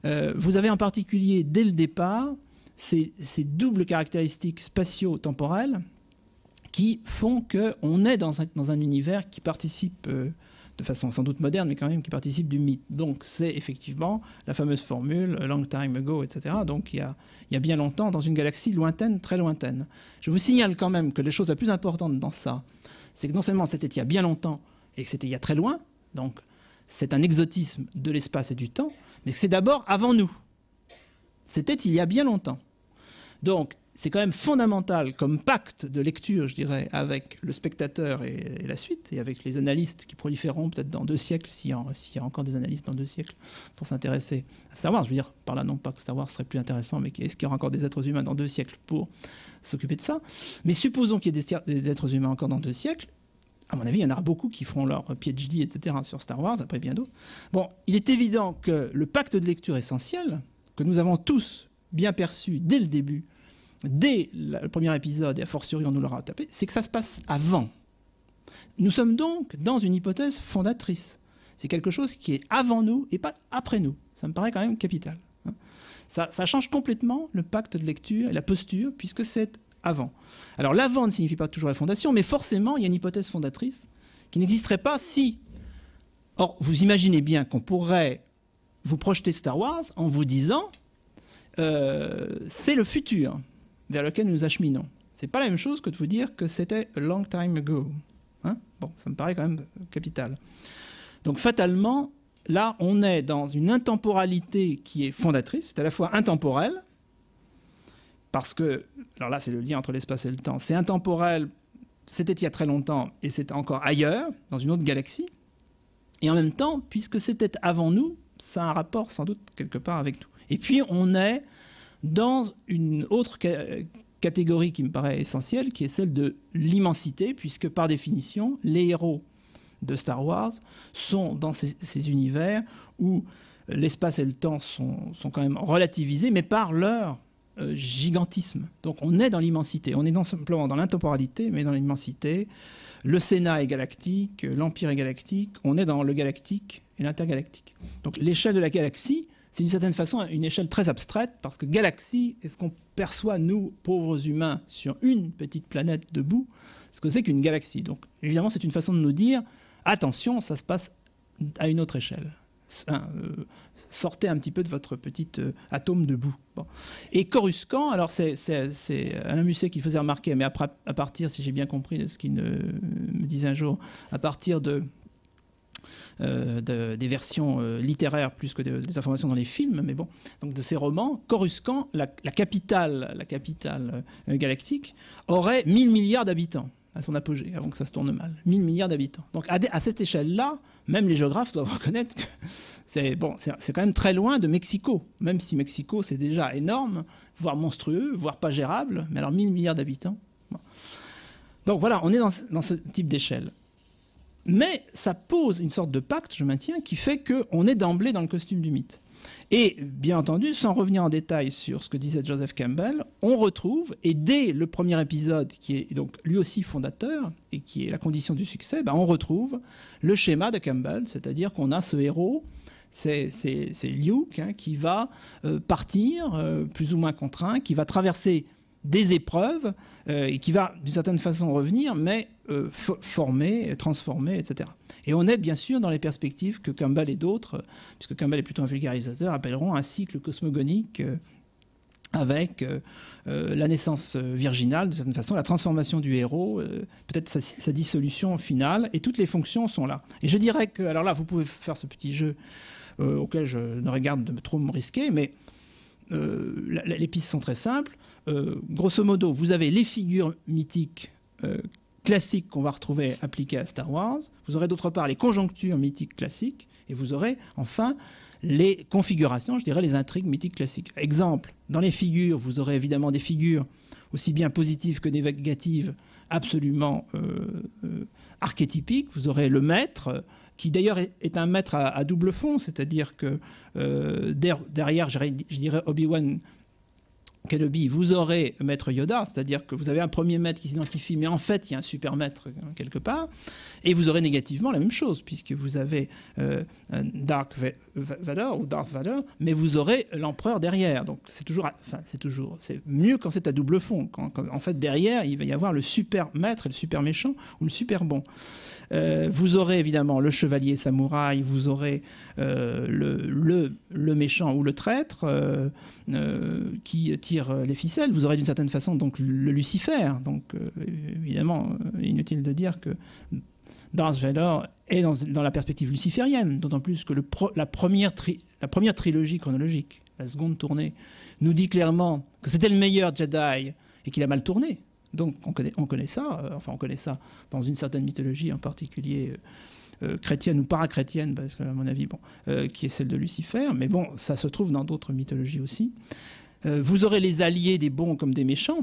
Euh, vous avez en particulier, dès le départ, ces, doubles caractéristiques spatio-temporelles qui font qu'on est dans un, univers qui participe, euh, de façon sans doute moderne, mais quand même qui participe du mythe. Donc c'est effectivement la fameuse formule long time ago, etc. Donc il y, a, il y a bien longtemps, dans une galaxie lointaine, très lointaine. Je vous signale quand même que les choses la plus importante dans ça, c'est que non seulement c'était il y a bien longtemps et que c'était il y a très loin, donc c'est un exotisme de l'espace et du temps, mais c'est d'abord avant nous. C'était il y a bien longtemps. Donc, c'est quand même fondamental comme pacte de lecture, je dirais, avec le spectateur et, la suite, et avec les analystes qui proliféreront peut-être dans deux siècles, s'il y, a encore des analystes dans deux siècles, pour s'intéresser à Star Wars. Je veux dire, par là, non pas que Star Wars serait plus intéressant, mais est-ce qu'il y aura encore des êtres humains dans deux siècles pour s'occuper de ça Mais supposons qu'il y ait des, êtres humains encore dans deux siècles, à mon avis, il y en aura beaucoup qui feront leur PhD, etc., sur Star Wars, après bien d'autres. Bon, il est évident que le pacte de lecture essentiel, que nous avons tous bien perçu dès le début, dès le premier épisode, et a fortiori on nous l'aura tapé, c'est que ça se passe avant. Nous sommes donc dans une hypothèse fondatrice. C'est quelque chose qui est avant nous et pas après nous. Ça me paraît quand même capital. Hein. Ça, change complètement le pacte de lecture et la posture, puisque c'est avant. Alors l'avant ne signifie pas toujours la fondation, mais forcément, il y a une hypothèse fondatrice qui n'existerait pas si... Or, vous imaginez bien qu'on pourrait vous projeter Star Wars en vous disant, euh, c'est le futur vers lequel nous acheminons. C'est pas la même chose que de vous dire que c'était long time ago. Hein bon, ça me paraît quand même capital. Donc fatalement, là, on est dans une intemporalité qui est fondatrice, c'est à la fois intemporel, parce que, alors là, c'est le lien entre l'espace et le temps, c'est intemporel, c'était il y a très longtemps, et c'est encore ailleurs, dans une autre galaxie, et en même temps, puisque c'était avant nous, ça a un rapport sans doute quelque part avec nous. Et puis, on est dans une autre catégorie qui me paraît essentielle, qui est celle de l'immensité, puisque par définition, les héros de Star Wars sont dans ces, univers où l'espace et le temps sont, quand même relativisés, mais par leur euh, gigantisme. Donc on est dans l'immensité, on est non simplement dans l'intemporalité, mais dans l'immensité. Le Sénat est galactique, l'Empire est galactique, on est dans le galactique et l'intergalactique. Donc l'échelle de la galaxie c'est d'une certaine façon une échelle très abstraite, parce que galaxie, est ce qu'on perçoit, nous, pauvres humains, sur une petite planète debout, ce que c'est qu'une galaxie. Donc évidemment, c'est une façon de nous dire, attention, ça se passe à une autre échelle. Hein, euh, sortez un petit peu de votre petit euh, atome de boue. Et Coruscant, alors c'est Alain Musset qui faisait remarquer, mais à, à partir, si j'ai bien compris de ce qu'il euh, me disait un jour, à partir de euh, de, des versions euh, littéraires plus que des informations dans les films, mais bon, donc de ces romans, Coruscant, la, capitale, la capitale euh, galactique, aurait 1000 milliards d'habitants à son apogée, avant que ça se tourne mal. 1000 milliards d'habitants. Donc à, cette échelle-là, même les géographes doivent (laughs) reconnaître que c'est bon, c'est quand même très loin de Mexico, même si Mexico c'est déjà énorme, voire monstrueux, voire pas gérable, mais alors 1000 milliards d'habitants. Donc voilà, on est dans ce type d'échelle mais ça pose une sorte de pacte, je maintiens, qui fait qu'on est d'emblée dans le costume du mythe. Et bien entendu, sans revenir en détail sur ce que disait Joseph Campbell, on retrouve, et dès le premier épisode, qui est donc lui aussi fondateur, et qui est la condition du succès, ben, on retrouve le schéma de Campbell, c'est-à-dire qu'on a ce héros, c'est Luke, hein, qui va euh, partir, euh, plus ou moins contraint, qui va traverser des épreuves euh, et qui va d'une certaine façon revenir, mais euh, former, transformer, etc. Et on est bien sûr dans les perspectives que Campbell et d'autres, puisque Campbell est plutôt un vulgarisateur, appelleront un cycle cosmogonique euh, avec la naissance virginale, de certaine façon, la transformation du héros, peut-être sa, sa, dissolution finale, et toutes les fonctions sont là. Et je dirais que, alors là, vous pouvez faire ce petit jeu auquel je ne regarde de trop me risquer, mais les pistes sont très simples. Euh, grosso modo, vous avez les figures mythiques euh, classiques qu'on va retrouver appliquées à Star Wars. Vous aurez d'autre part les conjonctures mythiques classiques. Et vous aurez enfin les configurations, je dirais les intrigues mythiques classiques. Exemple, dans les figures, vous aurez évidemment des figures aussi bien positives que négatives, absolument euh, archétypiques. Vous aurez le maître, qui d'ailleurs est un maître à, double fond, c'est-à-dire que derrière, je dirais Obi-Wan Kenobi, vous aurez Maître Yoda, c'est-à-dire que vous avez un premier maître qui s'identifie, mais en fait, il y a un super maître hein, quelque part, et vous aurez négativement la même chose, puisque vous avez euh, Dark Vador ou Darth mais vous aurez l'empereur derrière. Donc c'est toujours, enfin, c'est toujours, c'est mieux quand c'est à double fond. Quand, en fait, derrière, il va y avoir le super maître, et le super méchant ou le super bon. Euh, vous aurez évidemment le chevalier samouraï, vous aurez euh, le, le, le, méchant ou le traître qui tire euh, les ficelles, vous aurez d'une certaine façon donc le Lucifer. Donc euh, évidemment, euh, inutile de dire que Darth Vader est dans, la perspective luciférienne, d'autant plus que la, première trilogie chronologique, la seconde tournée, nous dit clairement que c'était le meilleur Jedi et qu'il a mal tourné. Donc on connaît, ça, enfin on connaît ça dans une certaine mythologie en particulier. chrétienne ou parachrétienne, parce à mon avis, qui est celle de Lucifer, mais bon, ça se trouve dans d'autres mythologies aussi. Euh, vous aurez les alliés des bons comme des méchants.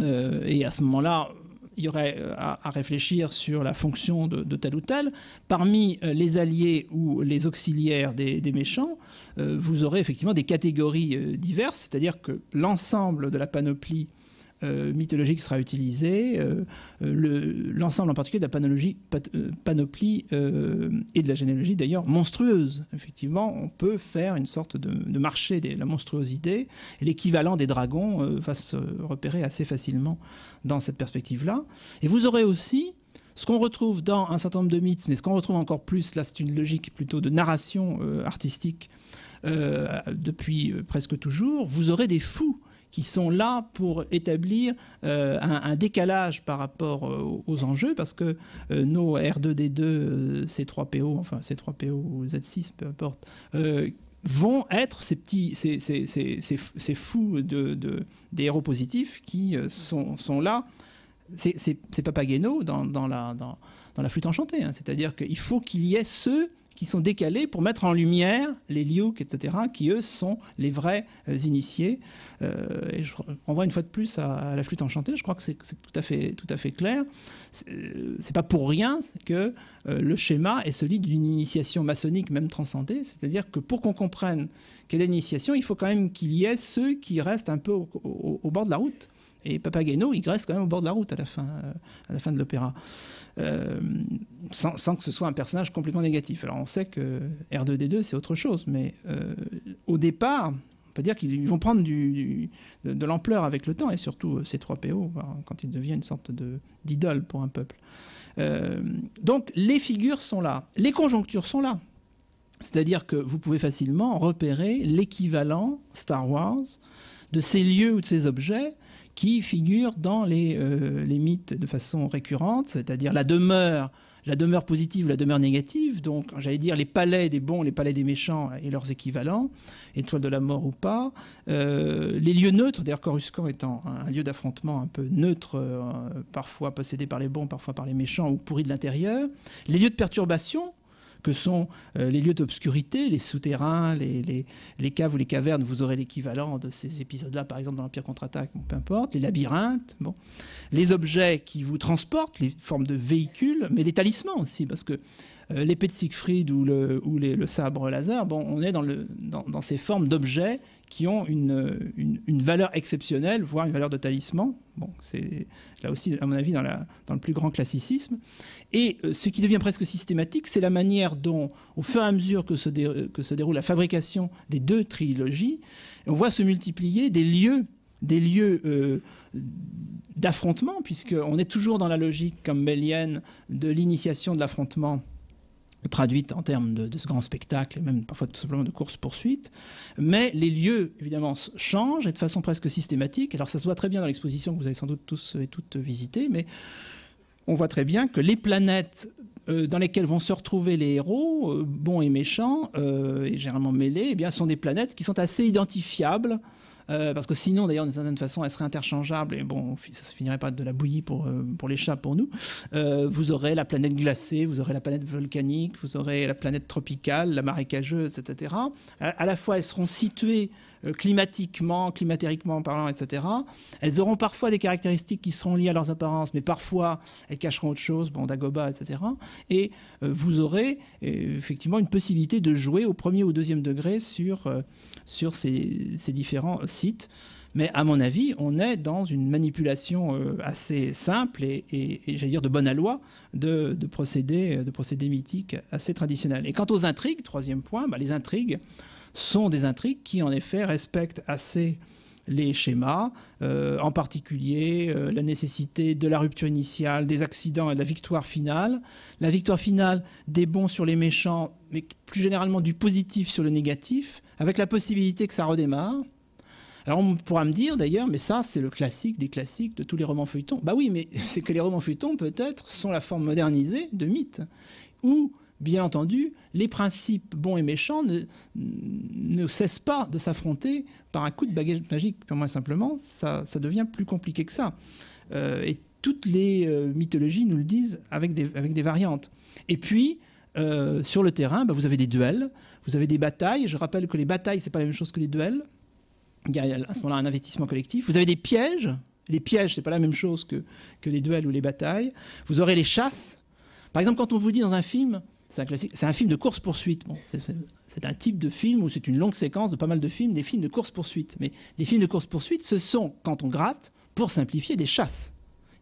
Euh, et à ce moment-là, il y aurait euh, à, réfléchir sur la fonction de, tel ou tel. Parmi les alliés ou les auxiliaires des, méchants, vous aurez effectivement des catégories diverses, c'est-à-dire que l'ensemble de la panoplie euh, mythologique sera utilisé, euh, euh, l'ensemble en particulier de la panoplie et de la généalogie d'ailleurs monstrueuse. Effectivement, on peut faire une sorte de, marché de la monstruosité, l'équivalent des dragons va se repérer assez facilement dans cette perspective-là. Et vous aurez aussi ce qu'on retrouve dans un certain nombre de mythes, mais ce qu'on retrouve encore plus, là c'est une logique plutôt de narration artistique depuis presque toujours, vous aurez des fous qui sont là pour établir euh, un, décalage par rapport euh, aux, enjeux, parce que euh, nos R2D2, C3PO, enfin C3PO ou Z6, peu importe, vont être ces petits, ces, ces, fous de, des héros positifs qui sont, sont là. C'est Papageno dans, dans, la, dans, dans la flûte enchantée. Hein. C'est-à-dire qu'il faut qu'il y ait ceux qui sont décalés pour mettre en lumière les Liuk, etc., qui eux sont les vrais euh, initiés. Euh, et je renvoie une fois de plus à, la flûte enchantée, je crois que c'est tout, à fait, tout à fait clair. C'est euh, pas pour rien que le schéma est celui d'une initiation maçonnique, même transcendée, c'est-à-dire que pour qu'on comprenne quelle est l'initiation, il faut quand même qu'il y ait ceux qui restent un peu au bord de la route. Et Papageno, il reste quand même au bord de la route à la fin, euh, à la fin de l'opéra, euh, sans, que ce soit un personnage complètement négatif. Alors on sait que R2D2, c'est autre chose, mais euh, au départ, on peut dire qu'ils vont prendre de, l'ampleur avec le temps, et surtout ces 3 PO, quand ils deviennent une sorte d'idole pour un peuple. donc les figures sont là, les conjonctures sont là. C'est-à-dire que vous pouvez facilement repérer l'équivalent Star Wars de ces lieux ou de ces objets qui figurent dans euh, les, mythes de façon récurrente, c'est-à-dire la demeure, la demeure positive ou la demeure négative, donc j'allais dire les palais des bons, les palais des méchants et leurs équivalents, étoile de la mort ou pas, euh, les lieux neutres, d'ailleurs Coruscant étant un lieu d'affrontement un peu neutre, euh, parfois possédé par les bons, parfois par les méchants ou pourri de l'intérieur, les lieux de perturbation, que sont euh, les lieux d'obscurité, les souterrains, les, caves ou les cavernes, vous aurez l'équivalent de ces épisodes-là, par exemple dans l'Empire contre-attaque, peu importe, les labyrinthes, bon. les objets qui vous transportent, les formes de véhicules, mais les talismans aussi, parce que les euh, l'épée de Siegfried ou le, le sabre laser, bon, on est dans, ces formes d'objets qui ont une, valeur exceptionnelle, voire une valeur de talisman. Bon, c'est là aussi, à mon avis, dans, le plus grand classicisme. Et euh, ce qui devient presque systématique, c'est la manière dont, au fur et à mesure que se, déroule la fabrication des deux trilogies, on voit se multiplier des lieux des lieux euh, d'affrontement, puisqu'on est toujours dans la logique comme Mélienne de l'initiation de l'affrontement traduite en termes de, ce grand spectacle et même parfois tout simplement de course-poursuite. Mais les lieux, évidemment, changent et de façon presque systématique. Alors ça se voit très bien dans l'exposition que vous avez sans doute tous et toutes visité, mais on voit très bien que les planètes euh, dans lesquelles vont se retrouver les héros, euh, bons et méchants, euh, et généralement mêlés, eh bien, sont des planètes qui sont assez identifiables euh, parce que sinon, d'ailleurs, d'une certaine façon, elles seraient interchangeables, et bon, ça se finirait pas de la bouillie euh, pour, les chats, pour nous. Euh, vous aurez la planète glacée, vous aurez la planète volcanique, vous aurez la planète tropicale, la marécageuse, etc. à la fois, elles seront situées euh, climatiquement, climatériquement parlant, etc. Elles auront parfois des caractéristiques qui seront liées à leurs apparences, mais parfois elles cacheront autre chose, bon, d'agoba, etc. Et euh, vous aurez euh, effectivement une possibilité de jouer au premier ou deuxième degré sur, sur ces, différents sites. Mais à mon avis, on est dans une manipulation assez simple et, j'allais dire de bonne aloi de, de, procédés, de mythiques assez traditionnels. Et quant aux intrigues, troisième point, bah, les intrigues, sont des intrigues qui, en effet, respectent assez les schémas, euh, en particulier euh, la nécessité de la rupture initiale, des accidents et de la victoire finale, la victoire finale des bons sur les méchants, mais plus généralement du positif sur le négatif, avec la possibilité que ça redémarre. Alors on pourra me dire d'ailleurs, mais ça c'est le classique des classiques de tous les romans feuilletons. Bah oui, mais (laughs) c'est que les romans feuilletons peut-être sont la forme modernisée de mythes, où bien entendu, les principes bons et méchants ne, cessent pas de s'affronter par un coup de baguette magique, Pour moi, simplement. Ça, devient plus compliqué que ça. Euh, et toutes les euh, mythologies nous le disent avec des, variantes. Et puis, euh, sur le terrain, bah, vous avez des duels, vous avez des batailles. Je rappelle que les batailles, n'est pas la même chose que les duels. Il y a à ce moment-là un investissement collectif. Vous avez des pièges. Les pièges, n'est pas la même chose que, que les duels ou les batailles. Vous aurez les chasses. Par exemple, quand on vous dit dans un film, c'est un classique. C'est un film de course-poursuite. Bon, c'est un type de film où c'est une longue séquence de pas mal de films, des films de course-poursuite. Mais les films de course-poursuite, ce sont, quand on gratte, pour simplifier, des chasses.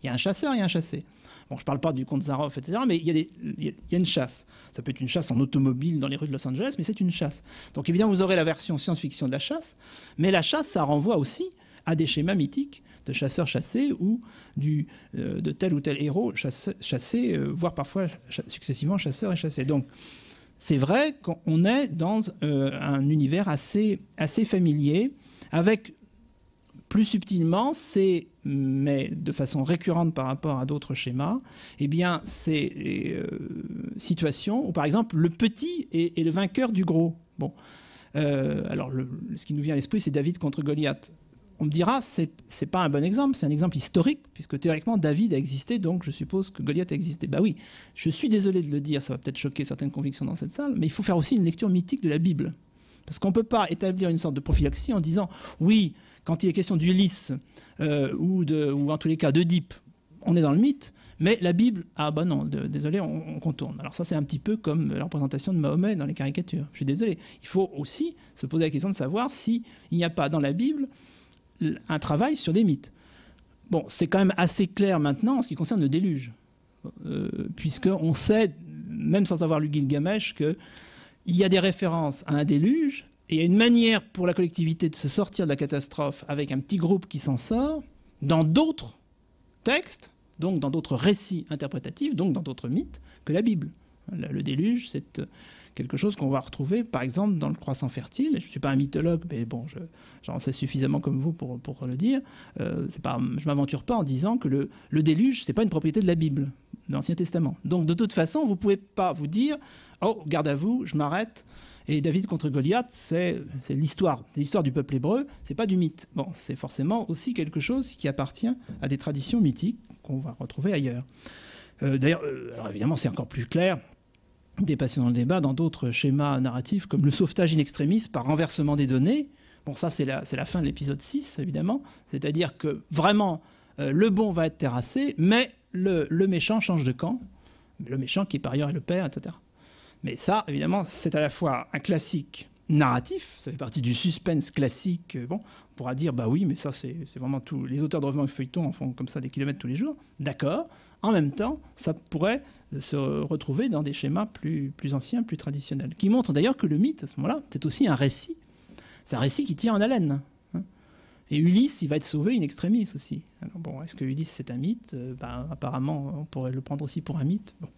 Il y a un chasseur, il y a un chassé. Bon, je ne parle pas du comte Zaroff, etc., mais il y, a il y, a une chasse. Ça peut être une chasse en automobile dans les rues de Los Angeles, mais c'est une chasse. Donc évidemment, vous aurez la version science-fiction de la chasse, mais la chasse, ça renvoie aussi à des schémas mythiques de chasseurs chassé ou du, euh, de tel ou tel héros chassés, chassé, euh, voire parfois successivement chasseur et chassé. Donc, c'est vrai qu'on est dans euh, un univers assez, assez familier, avec plus subtilement, c'est, mais de façon récurrente par rapport à d'autres schémas, eh bien, ces situations où, par exemple, le petit est, le vainqueur du gros. Bon. alors, ce qui nous vient à l'esprit, c'est David contre Goliath on me dira, c'est n'est pas un bon exemple, c'est un exemple historique, puisque théoriquement David a existé, donc je suppose que Goliath a existé. Bah oui, je suis désolé de le dire, ça va peut-être choquer certaines convictions dans cette salle, mais il faut faire aussi une lecture mythique de la Bible. Parce qu'on ne peut pas établir une sorte de prophylaxie en disant, oui, quand il est question d'Ulysse, euh, ou, ou en tous les cas d'Oedipe, on est dans le mythe, mais la Bible, ah bah non, désolé, on, contourne. Alors ça, c'est un petit peu comme la représentation de Mahomet dans les caricatures. Je suis désolé. Il faut aussi se poser la question de savoir s'il il n'y a pas dans la Bible un travail sur des mythes. Bon, c'est quand même assez clair maintenant en ce qui concerne le déluge, euh, puisque puisqu'on sait, même sans avoir lu Gilgamesh, qu'il y a des références à un déluge, et il y a une manière pour la collectivité de se sortir de la catastrophe avec un petit groupe qui s'en sort, dans d'autres textes, donc dans d'autres récits interprétatifs, donc dans d'autres mythes, que la Bible. Le déluge, c'est euh, quelque chose qu'on va retrouver par exemple dans le croissant fertile. Je ne suis pas un mythologue, mais bon, j'en sais suffisamment comme vous pour, le dire. Euh, je ne m'aventure pas en disant que le, déluge, ce n'est pas une propriété de la Bible, de l'Ancien Testament. Donc de toute façon, vous ne pouvez pas vous dire, oh, garde à vous, je m'arrête. Et David contre Goliath, c'est l'histoire, c'est l'histoire du peuple hébreu, c'est pas du mythe. Bon, c'est forcément aussi quelque chose qui appartient à des traditions mythiques qu'on va retrouver ailleurs. Euh, d'ailleurs, euh, évidemment, c'est encore plus clair dépassé dans le débat dans d'autres schémas narratifs comme le sauvetage in extremis par renversement des données. Bon, ça, c'est la, la fin de l'épisode 6, évidemment. C'est-à-dire que vraiment, euh, le bon va être terrassé, mais le, le, méchant change de camp. Le méchant qui, par ailleurs, est le père, etc. Mais ça, évidemment, c'est à la fois un classique narratif, ça fait partie du suspense classique. Euh, bon, on pourra dire, bah oui, mais ça, c'est vraiment tout. Les auteurs de romans et feuilletons en font comme ça des kilomètres tous les jours. D'accord. En même temps, ça pourrait se retrouver dans des schémas plus, anciens, plus traditionnels, qui montrent d'ailleurs que le mythe, à ce moment-là, c'est aussi un récit. C'est un récit qui tient en haleine. Hein. Et Ulysse, il va être sauvé in extremis aussi. Alors bon, est-ce que Ulysse, c'est un mythe euh, bah, Apparemment, on pourrait le prendre aussi pour un mythe. Bon.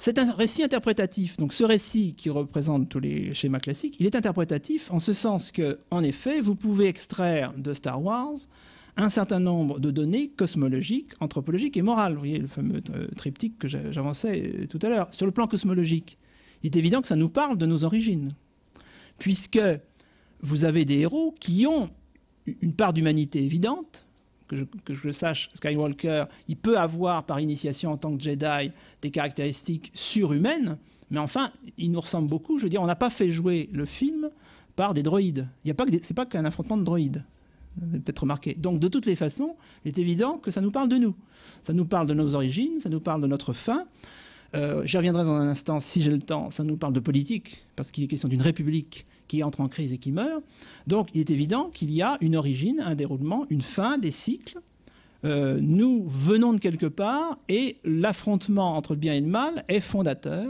C'est un récit interprétatif. Donc ce récit qui représente tous les schémas classiques, il est interprétatif en ce sens que, en effet, vous pouvez extraire de Star Wars un certain nombre de données cosmologiques, anthropologiques et morales. Vous voyez le fameux euh, triptyque que j'avançais euh, tout à l'heure. Sur le plan cosmologique, il est évident que ça nous parle de nos origines, puisque vous avez des héros qui ont une part d'humanité évidente, que je, le sache, Skywalker, il peut avoir par initiation en tant que Jedi des caractéristiques surhumaines, mais enfin, il nous ressemble beaucoup. Je veux dire, on n'a pas fait jouer le film par des droïdes. Il y a pas c'est pas qu'un affrontement de droïdes. Vous avez peut-être remarqué. Donc, de toutes les façons, il est évident que ça nous parle de nous. Ça nous parle de nos origines, ça nous parle de notre fin. Euh, j'y reviendrai dans un instant, si j'ai le temps, ça nous parle de politique, parce qu'il est question d'une république qui entre en crise et qui meurt. Donc il est évident qu'il y a une origine, un déroulement, une fin des cycles. Euh, nous venons de quelque part et l'affrontement entre le bien et le mal est fondateur.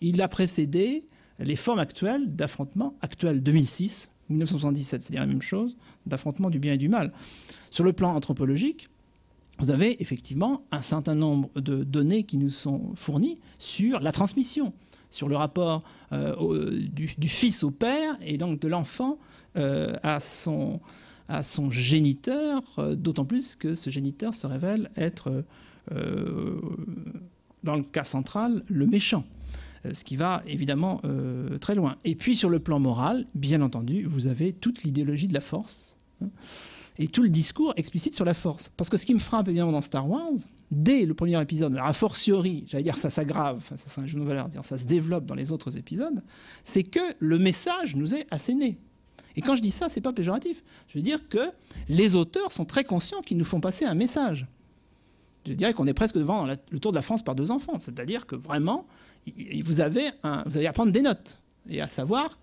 Il a précédé les formes actuelles d'affrontement actuel 2006, 1977, c'est-à-dire la même chose, d'affrontement du bien et du mal. Sur le plan anthropologique, vous avez effectivement un certain nombre de données qui nous sont fournies sur la transmission sur le rapport euh, du, fils au père et donc de l'enfant euh, à, son, à son géniteur, euh, d'autant plus que ce géniteur se révèle être, dans le cas central, le méchant. Ce qui va évidemment très loin. Et puis sur le plan moral, bien entendu, vous avez toute l'idéologie de la force. Hein, et tout le discours explicite sur la force. Parce que ce qui me frappe évidemment dans Star Wars, dès le premier épisode, alors fortiori, j'allais dire ça s'aggrave, ça c'est un valeur, dire ça se développe dans les autres épisodes, c'est que le message nous est asséné. Et quand je dis ça, c'est pas péjoratif. Je veux dire que les auteurs sont très conscients qu'ils nous font passer un message. Je dirais qu'on est presque devant le Tour de la France par deux enfants. C'est-à-dire que vraiment, vous avez, un, vous allez à prendre des notes et à savoir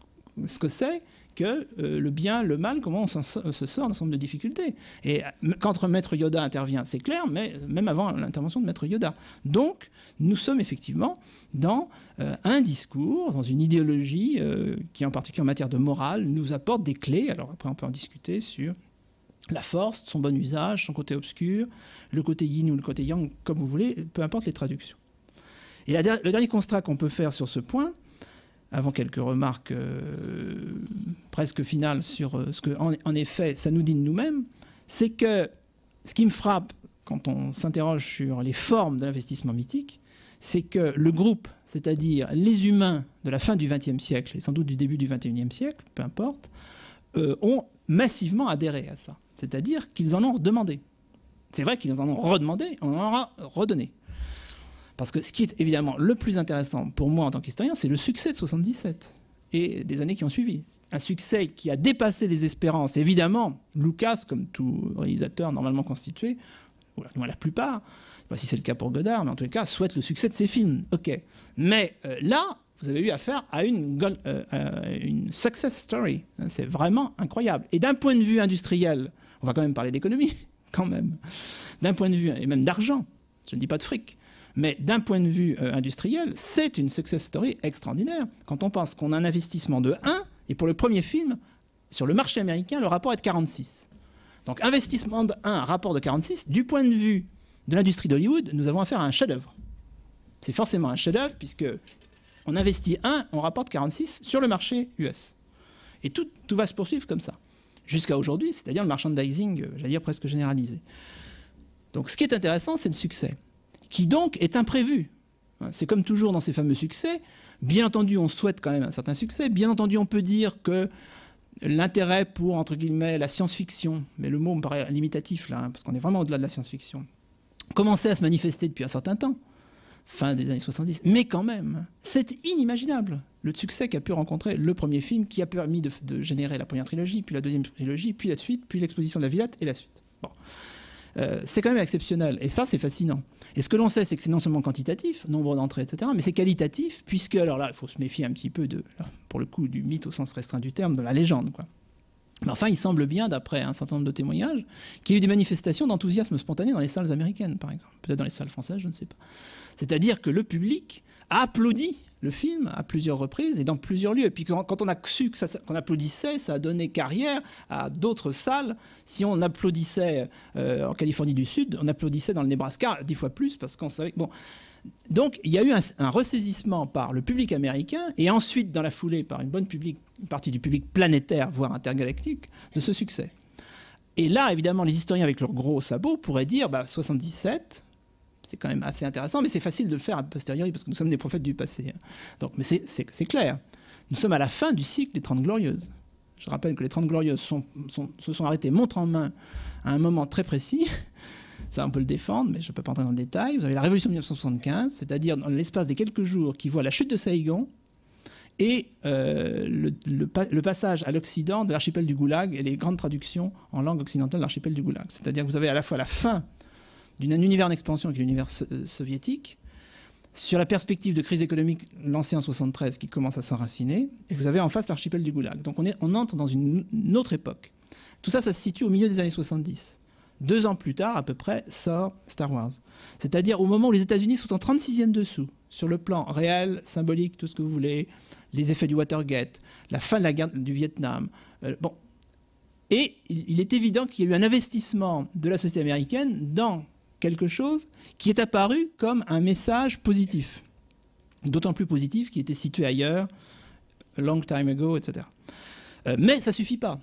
ce que c'est que euh, le bien, le mal, comment on, se sort d'un ensemble de difficultés. Et euh, quand Maître Yoda intervient, c'est clair, mais euh, même avant l'intervention de Maître Yoda. Donc, nous sommes effectivement dans un discours, dans une idéologie qui, en particulier en matière de morale, nous apporte des clés. Alors après, on peut en discuter sur la force, son bon usage, son côté obscur, le côté yin ou le côté yang, comme vous voulez, peu importe les traductions. Et le dernier constat qu'on peut faire sur ce point, avant quelques remarques euh, presque finales sur euh, ce que, en, effet, ça nous dit de nous-mêmes, c'est que ce qui me frappe quand on s'interroge sur les formes de l'investissement mythique, c'est que le groupe, c'est-à-dire les humains de la fin du XXe siècle et sans doute du début du XXIe siècle, peu importe, euh, ont massivement adhéré à ça. C'est-à-dire qu'ils en ont redemandé. C'est vrai qu'ils en ont redemandé, on en aura redonné. Parce que ce qui est évidemment le plus intéressant pour moi en tant qu'historien, c'est le succès de 77 et des années qui ont suivi. Un succès qui a dépassé les espérances. Évidemment, Lucas, comme tout réalisateur normalement constitué, ou la plupart, je pas si c'est le cas pour Godard, mais en tout cas, souhaite le succès de ses films. Ok. Mais euh, là, vous avez eu affaire à une, euh, une success story. Hein, c'est vraiment incroyable. Et d'un point de vue industriel, on va quand même parler d'économie, (laughs) quand même. D'un point de vue, et même d'argent, je ne dis pas de fric. Mais d'un point de vue euh, industriel, c'est une success story extraordinaire. Quand on pense qu'on a un investissement de 1, et pour le premier film, sur le marché américain, le rapport est de 46. Donc investissement de 1, rapport de 46, du point de vue de l'industrie d'Hollywood, nous avons affaire à un chef-d'œuvre. C'est forcément un chef-d'œuvre puisque on investit 1, on rapporte 46 sur le marché US. Et tout, tout va se poursuivre comme ça, jusqu'à aujourd'hui, c'est-à-dire le merchandising, euh, j'allais dire presque généralisé. Donc ce qui est intéressant, c'est le succès qui donc est imprévu. C'est comme toujours dans ces fameux succès. Bien entendu, on souhaite quand même un certain succès. Bien entendu, on peut dire que l'intérêt pour, entre guillemets, la science-fiction, mais le mot me paraît limitatif là, hein, parce qu'on est vraiment au-delà de la science-fiction, commençait à se manifester depuis un certain temps, fin des années 70. Mais quand même, c'est inimaginable le succès qu'a pu rencontrer le premier film, qui a permis de, de, générer la première trilogie, puis la deuxième trilogie, puis la suite, puis l'exposition de la Villette et la suite. Euh, c'est quand même exceptionnel. Et ça, c'est fascinant. Et ce que l'on sait, c'est que c'est non seulement quantitatif, nombre d'entrées, etc., mais c'est qualitatif, puisque, alors là, il faut se méfier un petit peu, de, pour le coup, du mythe au sens restreint du terme, de la légende, Mais enfin, il semble bien, d'après un certain nombre de témoignages, qu'il y a eu des manifestations d'enthousiasme spontané dans les salles américaines, par exemple. Peut-être dans les salles françaises, je ne sais pas. C'est-à-dire que le public a applaudi le film à plusieurs reprises et dans plusieurs lieux. Et puis quand, on a su qu'on applaudissait, ça a donné carrière à d'autres salles. Si on applaudissait euh, en Californie du Sud, on applaudissait dans le Nebraska dix fois plus parce qu'on savait. Bon. Donc il y a eu un, ressaisissement par le public américain et ensuite dans la foulée par une bonne partie du public planétaire, voire intergalactique, de ce succès. Et là, évidemment, les historiens avec leurs gros sabots pourraient dire 77, bah, c'est quand même assez intéressant, mais c'est facile de le faire a posteriori parce que nous sommes des prophètes du passé. Donc, mais c'est clair. Nous sommes à la fin du cycle des Trente Glorieuses. Je rappelle que les 30 Glorieuses sont, se sont arrêtées montre en main à un moment très précis. (laughs) Ça, on peut le défendre, mais je ne peux pas entrer dans le détail. Vous avez la révolution de 1975, c'est-à-dire dans l'espace des quelques jours qui voit la chute de Saïgon et euh, le, le, le, passage à l'Occident de l'archipel du Goulag et les grandes traductions en langue occidentale de l'archipel du Goulag. C'est-à-dire que vous avez à la fois la fin d'un univers en expansion qui est l'univers euh, soviétique, sur la perspective de crise économique lancée en 73 qui commence à s'enraciner, et vous avez en face l'archipel du Goulag. Donc on, est, on entre dans une, autre époque. Tout ça, ça se situe au milieu des années 70. Deux ans plus tard, à peu près, sort Star Wars. C'est-à-dire au moment où les États-Unis sont en 36e dessous, sur le plan réel, symbolique, tout ce que vous voulez, les effets du Watergate, la fin de la guerre du Vietnam. Euh, bon. Et il est évident qu'il y a eu un investissement de la société américaine dans quelque chose qui est apparu comme un message positif, d'autant plus positif qu'il était situé ailleurs, long time ago, etc. Euh, mais ça suffit pas,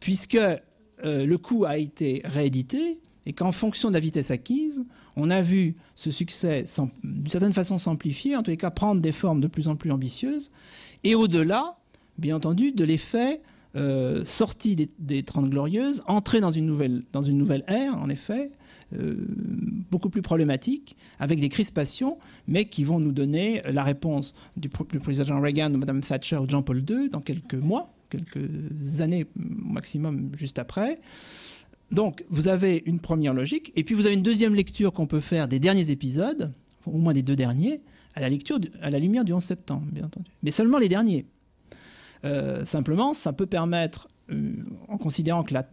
puisque euh, le coup a été réédité et qu'en fonction de la vitesse acquise, on a vu ce succès d'une certaine façon s'amplifier, en tous les cas prendre des formes de plus en plus ambitieuses, et au-delà, bien entendu, de l'effet euh, sorti des, des, Glorieuses, entré dans une, nouvelle, dans une nouvelle ère, en effet, euh, beaucoup plus problématique, avec des crispations, mais qui vont nous donner la réponse du, président Reagan de Madame Thatcher ou Jean-Paul II dans quelques mois, quelques années maximum juste après. Donc, vous avez une première logique, et puis vous avez une deuxième lecture qu'on peut faire des derniers épisodes, au moins des deux derniers, à la, lecture, à la lumière du 11 septembre, bien entendu. Mais seulement les derniers. Euh, simplement, ça peut permettre, euh, en considérant que la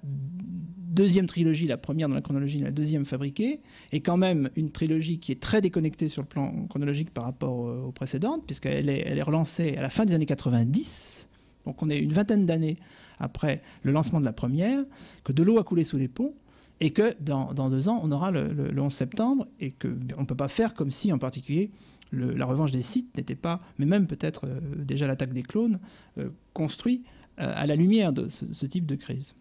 deuxième trilogie, la première dans la chronologie, la deuxième fabriquée, est quand même une trilogie qui est très déconnectée sur le plan chronologique par rapport euh, aux précédentes, puisqu'elle est, elle est relancée à la fin des années 90, donc on est une vingtaine d'années après le lancement de la première, que de l'eau a coulé sous les ponts, et que dans, deux ans, on aura le, 11 septembre, et qu'on ne peut pas faire comme si, en particulier, la revanche des sites n'était pas, mais même peut-être euh, déjà l'attaque des clones, euh, construit à la lumière de ce, ce type de crise.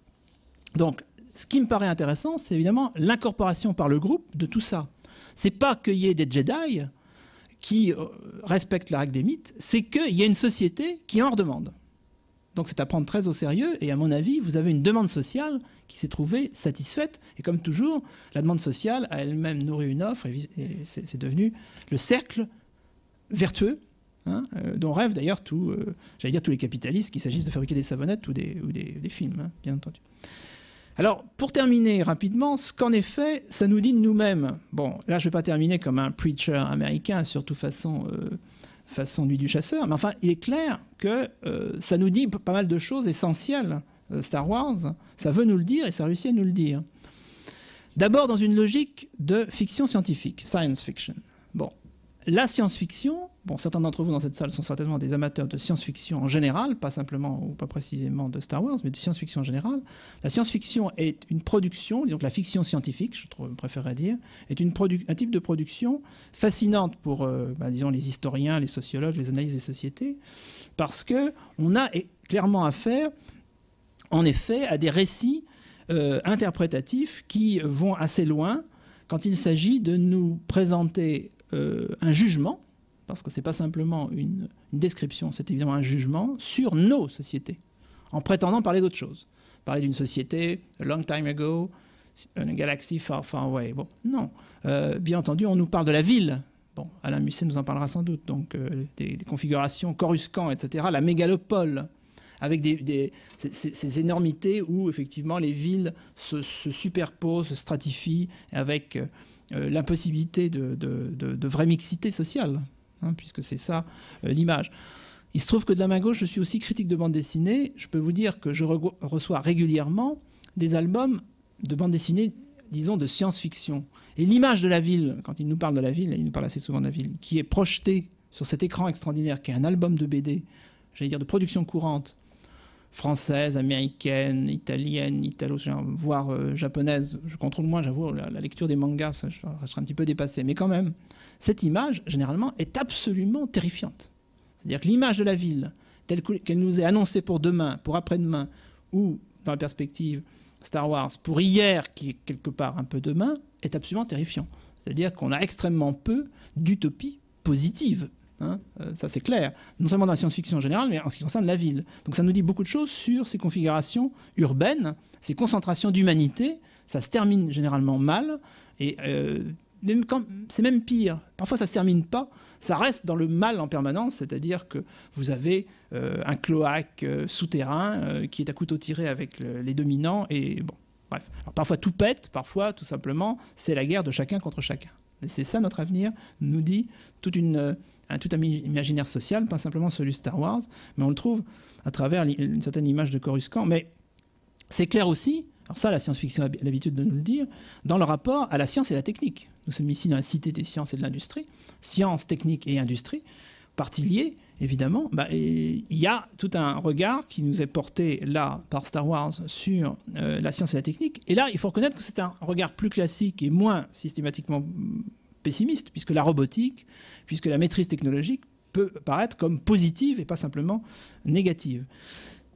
Donc, ce qui me paraît intéressant, c'est évidemment l'incorporation par le groupe de tout ça. C'est pas qu'il y ait des Jedi qui euh, respectent la règle des mythes, c'est qu'il y a une société qui en redemande. Donc c'est à prendre très au sérieux, et à mon avis, vous avez une demande sociale qui s'est trouvée satisfaite, et comme toujours, la demande sociale a elle-même nourri une offre, et c'est devenu le cercle vertueux hein, euh, dont rêvent d'ailleurs tous, euh, j'allais dire tous les capitalistes, qu'il s'agisse de fabriquer des savonnettes ou des, films, hein, bien entendu. Alors, pour terminer rapidement, ce qu'en effet, ça nous dit de nous-mêmes. Bon, là, je ne vais pas terminer comme un preacher américain, surtout façon, euh, façon Nuit du Chasseur, mais enfin, il est clair que euh, ça nous dit pas mal de choses essentielles. Euh, Star Wars, ça veut nous le dire et ça réussit à nous le dire. D'abord, dans une logique de fiction scientifique, science fiction la science-fiction, bon, certains d'entre vous dans cette salle sont certainement des amateurs de science-fiction en général, pas simplement ou pas précisément de Star Wars, mais de science-fiction en général. La science-fiction est une production, disons la fiction scientifique, je préférerais dire, est une un type de production fascinante pour, euh, bah, disons, les historiens, les sociologues, les analyses des sociétés, parce que on a clairement affaire, en effet, à des récits euh, interprétatifs qui vont assez loin quand il s'agit de nous présenter euh, un jugement, parce que ce n'est pas simplement une, description, c'est évidemment un jugement sur nos sociétés, en prétendant parler d'autre chose. Parler d'une société, long time ago, une galaxie far, far away. Bon, non. Euh, bien entendu, on nous parle de la ville. Bon, Alain Musset nous en parlera sans doute. Donc, euh, des, configurations, Coruscant, etc., la mégalopole, avec ces, énormités où, effectivement, les villes se, superposent, se stratifient, avec... Euh, l'impossibilité de, de, vraie mixité sociale, hein, puisque c'est ça euh, l'image. Il se trouve que de la main gauche, je suis aussi critique de bande dessinée. Je peux vous dire que je reçois régulièrement des albums de bande dessinée, disons, de science-fiction. Et l'image de la ville, quand il nous parle de la ville, il nous parle assez souvent de la ville, qui est projetée sur cet écran extraordinaire, qui est un album de BD, j'allais dire de production courante, française, américaine, italienne, italo, voire euh, japonaise. Je contrôle moins, j'avoue, la, lecture des mangas, ça, je, un petit peu dépassé. Mais quand même, cette image, généralement, est absolument terrifiante. C'est-à-dire que l'image de la ville, telle qu'elle nous est annoncée pour demain, pour après-demain, ou dans la perspective Star Wars, pour hier, qui est quelque part un peu demain, est absolument terrifiant. C'est-à-dire qu'on a extrêmement peu d'utopie positive Hein, euh, ça c'est clair, non seulement dans la science-fiction en général, mais en ce qui concerne la ville. Donc ça nous dit beaucoup de choses sur ces configurations urbaines, ces concentrations d'humanité. Ça se termine généralement mal, et euh, c'est même pire. Parfois ça se termine pas, ça reste dans le mal en permanence, c'est-à-dire que vous avez euh, un cloaque souterrain qui est à couteau tiré avec les dominants, et bon, bref. parfois tout pète, parfois tout simplement c'est la guerre de chacun contre chacun. Et c'est ça notre avenir, nous dit toute une un tout un imaginaire social, pas simplement celui de Star Wars, mais on le trouve à travers une certaine image de Coruscant. Mais c'est clair aussi, alors ça la science-fiction a l'habitude de nous le dire, dans le rapport à la science et la technique. Nous sommes ici dans la cité des sciences et de l'industrie, science, technique et industrie, partie liée, évidemment, bah, il y a tout un regard qui nous est porté là par Star Wars sur euh, la science et la technique. Et là, il faut reconnaître que c'est un regard plus classique et moins systématiquement pessimiste, puisque la robotique, puisque la maîtrise technologique peut paraître comme positive et pas simplement négative.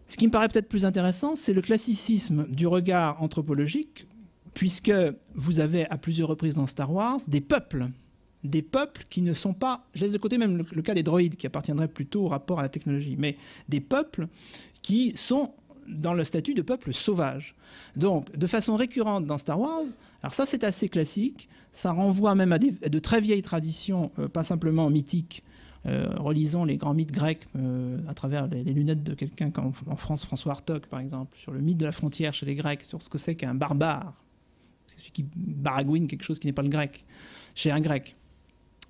Ce qui me paraît peut-être plus intéressant, c'est le classicisme du regard anthropologique, puisque vous avez à plusieurs reprises dans Star Wars des peuples, des peuples qui ne sont pas, je laisse de côté même le, cas des droïdes qui appartiendraient plutôt au rapport à la technologie, mais des peuples qui sont dans le statut de peuple sauvage. Donc, de façon récurrente dans Star Wars, alors ça c'est assez classique, ça renvoie même à, de très vieilles traditions, euh, pas simplement mythiques. Euh, relisons les grands mythes grecs euh, à travers les, lunettes de quelqu'un en, en France, François Hartog par exemple, sur le mythe de la frontière chez les Grecs, sur ce que c'est qu'un barbare, celui qui baragouine quelque chose qui n'est pas le grec, chez un grec.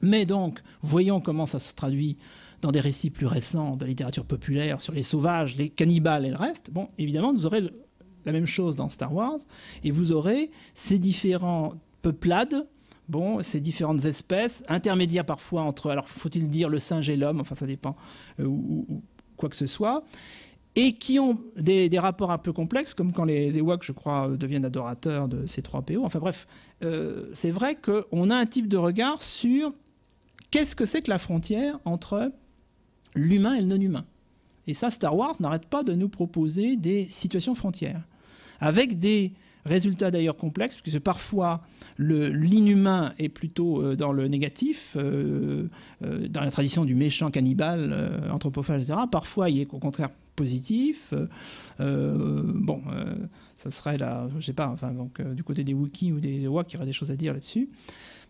Mais donc, voyons comment ça se traduit dans des récits plus récents de la littérature populaire sur les sauvages, les cannibales et le reste. Bon, évidemment, vous aurez la même chose dans Star Wars, et vous aurez ces différents peuplades, bon, ces différentes espèces, intermédiaires parfois entre, alors faut-il dire le singe et l'homme, enfin ça dépend, euh, ou, quoi que ce soit, et qui ont des, rapports un peu complexes, comme quand les Ewoks, je crois, deviennent adorateurs de ces trois PO. Enfin bref, euh, c'est vrai qu'on a un type de regard sur qu'est-ce que c'est que la frontière entre l'humain et le non-humain. Et ça, Star Wars n'arrête pas de nous proposer des situations frontières, avec des Résultat d'ailleurs complexe, puisque parfois l'inhumain est plutôt euh, dans le négatif, euh, euh, dans la tradition du méchant cannibale, anthropophage, etc. Parfois il est au contraire positif. bon, ça serait là, je sais pas, enfin, donc, du côté des wikis ou des wak, il y aurait des choses à dire là-dessus.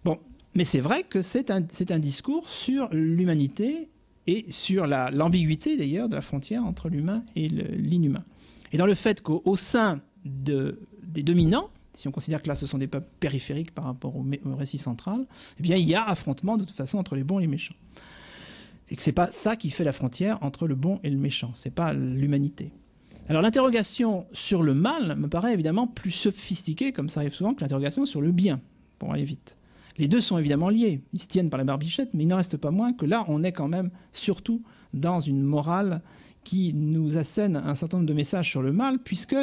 Bon, mais c'est vrai que c'est un, un discours sur l'humanité et sur l'ambiguïté d'ailleurs de la frontière entre l'humain et l'inhumain. Et dans le fait qu'au sein de des dominants, si on considère que là ce sont des peuples périphériques par rapport au, récit central, eh bien il y a affrontement de toute façon entre les bons et les méchants. Et que c'est pas ça qui fait la frontière entre le bon et le méchant, c'est pas l'humanité. Alors l'interrogation sur le mal me paraît évidemment plus sophistiquée, comme ça arrive souvent, que l'interrogation sur le bien, pour aller vite. Les deux sont évidemment liés, ils se tiennent par la barbichette, mais il n'en reste pas moins que là on est quand même surtout dans une morale qui nous assène un certain nombre de messages sur le mal, puisque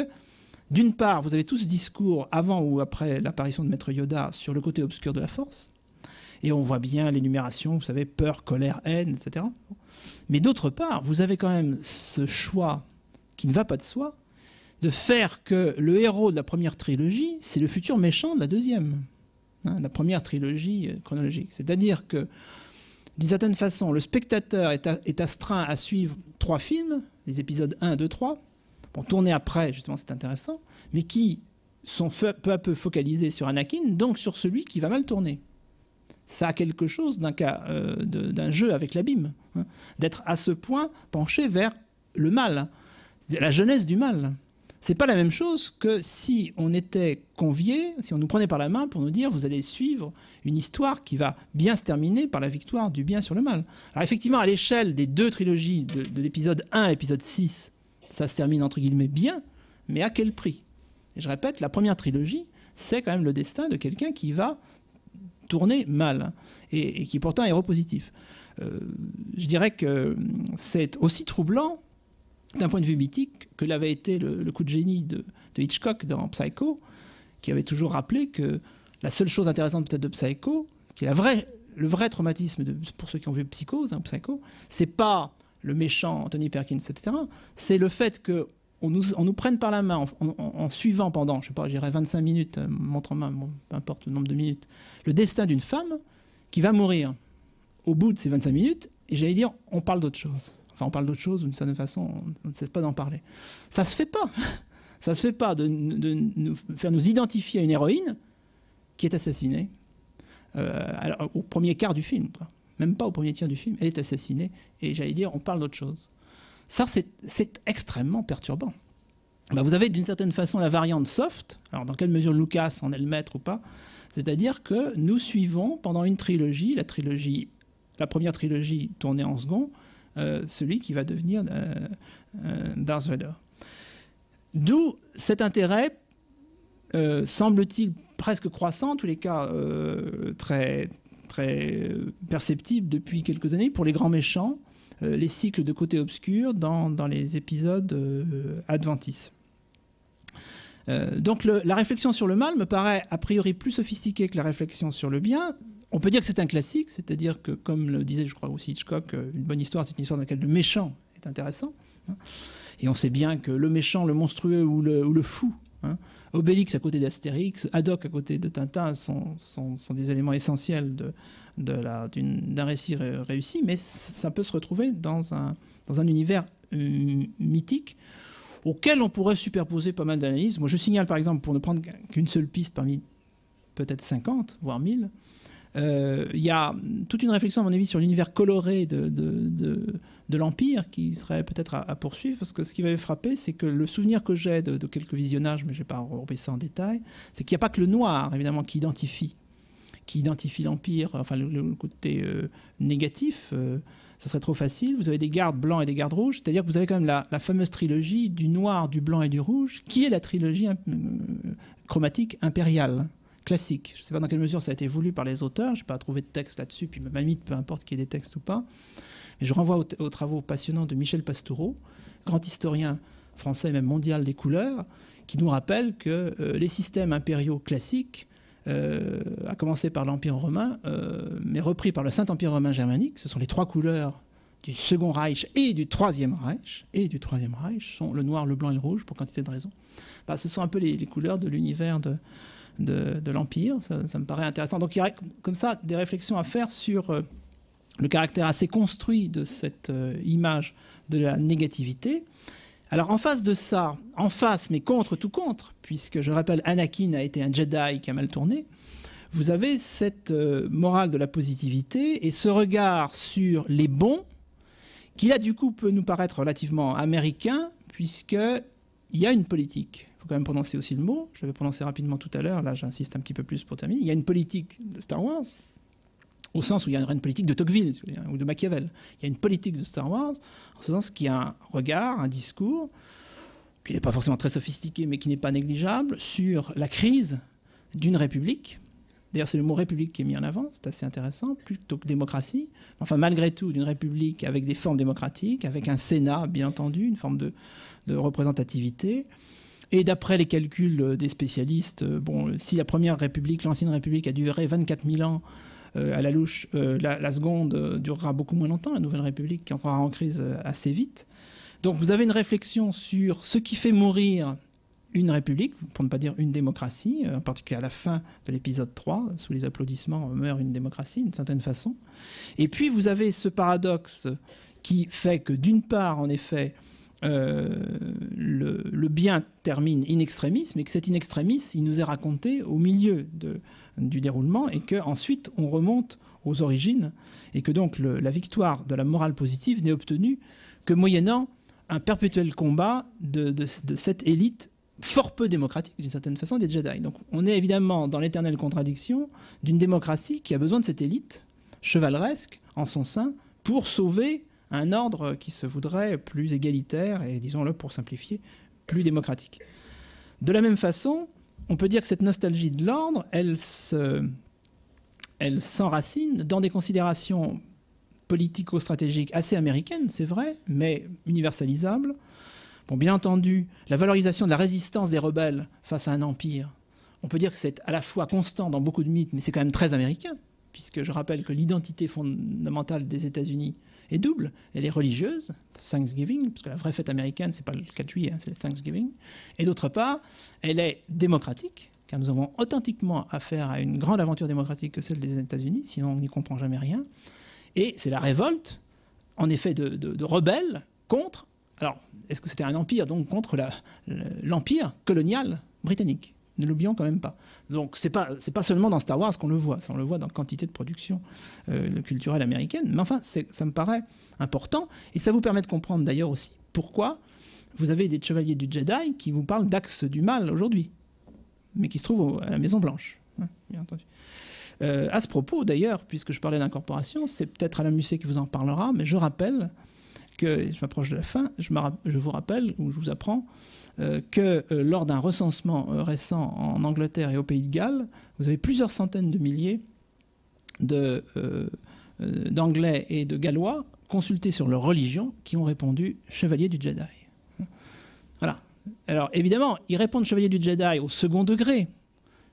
d'une part, vous avez tout ce discours avant ou après l'apparition de Maître Yoda sur le côté obscur de la force. Et on voit bien l'énumération, vous savez, peur, colère, haine, etc. Mais d'autre part, vous avez quand même ce choix qui ne va pas de soi de faire que le héros de la première trilogie, c'est le futur méchant de la deuxième. Hein, la première trilogie euh, chronologique. C'est-à-dire que, d'une certaine façon, le spectateur est, est, astreint à suivre trois films, les épisodes 1, 2, 3, tourner après, justement, c'est intéressant, mais qui sont peu à peu focalisés sur Anakin, donc sur celui qui va mal tourner. Ça a quelque chose d'un cas, euh, d'un jeu avec l'abîme, hein, d'être à ce point penché vers le mal, la jeunesse du mal. C'est pas la même chose que si on était convié, si on nous prenait par la main pour nous dire vous allez suivre une histoire qui va bien se terminer par la victoire du bien sur le mal. Alors effectivement, à l'échelle des deux trilogies, de, l'épisode 1 et l'épisode 6, ça se termine entre guillemets bien, mais à quel prix Et je répète, la première trilogie, c'est quand même le destin de quelqu'un qui va tourner mal hein, et, qui pourtant est positif. Euh, je dirais que c'est aussi troublant d'un point de vue mythique que l'avait été le, coup de génie de, Hitchcock dans Psycho, qui avait toujours rappelé que la seule chose intéressante peut-être de Psycho, qui est la vraie, le vrai traumatisme de, pour ceux qui ont vu Psychose, hein, Psycho, c'est pas le méchant Anthony Perkins, etc., c'est le fait que on nous, nous, prenne par la main en, suivant pendant, je sais pas, j'irai 25 minutes, euh, montre moi peu importe le nombre de minutes, le destin d'une femme qui va mourir. Au bout de ces 25 minutes, et j'allais dire, on parle d'autre chose. Enfin, on parle d'autre chose, d'une certaine façon, on ne cesse pas d'en parler. Ça se fait pas. (laughs) Ça se fait pas de, nous faire nous identifier à une héroïne qui est assassinée euh, au premier quart du film. Quoi même pas au premier tiers du film, elle est assassinée, et j'allais dire, on parle d'autre chose. Ça, c'est extrêmement perturbant. Bah, vous avez d'une certaine façon la variante soft, alors dans quelle mesure Lucas en est le maître ou pas, c'est-à-dire que nous suivons pendant une trilogie, la trilogie, la première trilogie tournée en second, euh, celui qui va devenir euh, euh, Darth Vader. D'où cet intérêt, euh, semble-t-il, presque croissant, en tous les cas très, euh, perceptible depuis quelques années pour les grands méchants, euh, les cycles de côté obscur dans, les épisodes euh, adventistes donc la réflexion sur le mal me paraît a priori plus sophistiquée que la réflexion sur le bien. On peut dire que c'est un classique, c'est-à-dire que, comme le disait, je crois aussi Hitchcock, une bonne histoire, c'est une histoire dans laquelle le méchant est intéressant. Hein. Et on sait bien que le méchant, le monstrueux ou le fou Hein. Obélix à côté d'Astérix, Haddock à côté de Tintin sont, des éléments essentiels d'un récit réussi, mais ça peut se retrouver dans un, univers euh, mythique auquel on pourrait superposer pas mal d'analyses. Moi, je signale par exemple, pour ne prendre qu'une seule piste parmi peut-être 50, voire 1000, euh, il y a toute une réflexion, à mon avis, sur l'univers coloré de, de, de l'Empire qui serait peut-être à, poursuivre, parce que ce qui m'avait frappé, c'est que le souvenir que j'ai de, quelques visionnages, mais je pas regroupé ça en détail, c'est qu'il n'y a pas que le noir, évidemment, qui identifie qui identifie l'Empire, enfin le, côté euh, négatif, ça euh, serait trop facile. Vous avez des gardes blancs et des gardes rouges, c'est-à-dire que vous avez quand même la, fameuse trilogie du noir, du blanc et du rouge, qui est la trilogie euh, chromatique impériale classique. Je ne sais pas dans quelle mesure ça a été voulu par les auteurs, je n'ai pas trouvé de texte là-dessus, puis ma limite, peu importe qu'il y ait des textes ou pas je renvoie aux, travaux passionnants de Michel Pastoureau, grand historien français, même mondial des couleurs, qui nous rappelle que euh, les systèmes impériaux classiques, euh, à commencer par l'Empire romain, euh, mais repris par le Saint-Empire romain germanique, ce sont les trois couleurs du Second Reich et du Troisième Reich, et du Troisième Reich, sont le noir, le blanc et le rouge, pour quantité de raisons. Bah, ce sont un peu les, couleurs de l'univers de, de, l'Empire, ça, me paraît intéressant. Donc il y a comme ça des réflexions à faire sur le caractère assez construit de cette euh, image de la négativité. Alors en face de ça, en face mais contre tout contre, puisque je rappelle Anakin a été un Jedi qui a mal tourné, vous avez cette euh, morale de la positivité et ce regard sur les bons, qui là du coup peut nous paraître relativement américain, puisqu'il y a une politique. Il faut quand même prononcer aussi le mot, je l'avais prononcé rapidement tout à l'heure, là j'insiste un petit peu plus pour terminer, il y a une politique de Star Wars, au sens où il y a une politique de Tocqueville ou de Machiavel. Il y a une politique de Star Wars, en ce sens qu'il y a un regard, un discours, qui n'est pas forcément très sophistiqué, mais qui n'est pas négligeable, sur la crise d'une république. D'ailleurs, c'est le mot république qui est mis en avant, c'est assez intéressant, plutôt que démocratie. Enfin, malgré tout, d'une république avec des formes démocratiques, avec un Sénat, bien entendu, une forme de, représentativité. Et d'après les calculs des spécialistes, bon, si la première République, l'ancienne République, a duré 24 000 ans euh, à la louche, euh, la, seconde euh, durera beaucoup moins longtemps, la Nouvelle République qui entrera en crise assez vite. Donc vous avez une réflexion sur ce qui fait mourir une république, pour ne pas dire une démocratie, en particulier à la fin de l'épisode 3, sous les applaudissements, meurt une démocratie d'une certaine façon. Et puis vous avez ce paradoxe qui fait que d'une part, en effet, le, le, bien termine in extremis, mais que cet in extremis, il nous est raconté au milieu de, du déroulement et ensuite on remonte aux origines et que donc la victoire de la morale positive n'est obtenue que moyennant un perpétuel combat de, de cette élite fort peu démocratique d'une certaine façon des Jedi. Donc on est évidemment dans l'éternelle contradiction d'une démocratie qui a besoin de cette élite chevaleresque en son sein pour sauver un ordre qui se voudrait plus égalitaire et, disons-le pour simplifier, plus démocratique. De la même façon, on peut dire que cette nostalgie de l'ordre, elle s'enracine dans des considérations politico-stratégiques assez américaines, c'est vrai, mais universalisables. Bon, bien entendu, la valorisation de la résistance des rebelles face à un empire, on peut dire que c'est à la fois constant dans beaucoup de mythes, mais c'est quand même très américain puisque je rappelle que l'identité fondamentale des États-Unis est double. Elle est religieuse, Thanksgiving, parce que la vraie fête américaine, ce n'est pas le 4 juillet, hein, c'est le Thanksgiving. Et d'autre part, elle est démocratique, car nous avons authentiquement affaire à une grande aventure démocratique que celle des États-Unis, sinon on n'y comprend jamais rien. Et c'est la révolte, en effet, de, de rebelles contre, alors, est-ce que c'était un empire, donc contre l'empire colonial britannique ne l'oublions quand même pas. Donc c'est pas pas seulement dans Star Wars qu'on le voit, ça on le voit dans quantité de production euh, culturelle américaine. américaine Mais enfin, ça me paraît important et ça vous permet de comprendre d'ailleurs aussi pourquoi vous avez des chevaliers du Jedi qui vous parlent d'axe du mal aujourd'hui, mais qui se trouvent à la Maison Blanche, hein, bien entendu. Euh, à ce propos, d'ailleurs, puisque je parlais d'incorporation, c'est peut-être Alain Musset qui vous en parlera, mais je rappelle que, je m'approche de la fin, je vous rappelle, ou je vous apprends, euh, que euh, lors d'un recensement euh, récent en Angleterre et au Pays de Galles, vous avez plusieurs centaines de milliers d'Anglais et de Gallois consultés sur leur religion qui ont répondu Chevalier du Jedi. Hein voilà. Alors évidemment, ils répondent Chevalier du Jedi au second degré.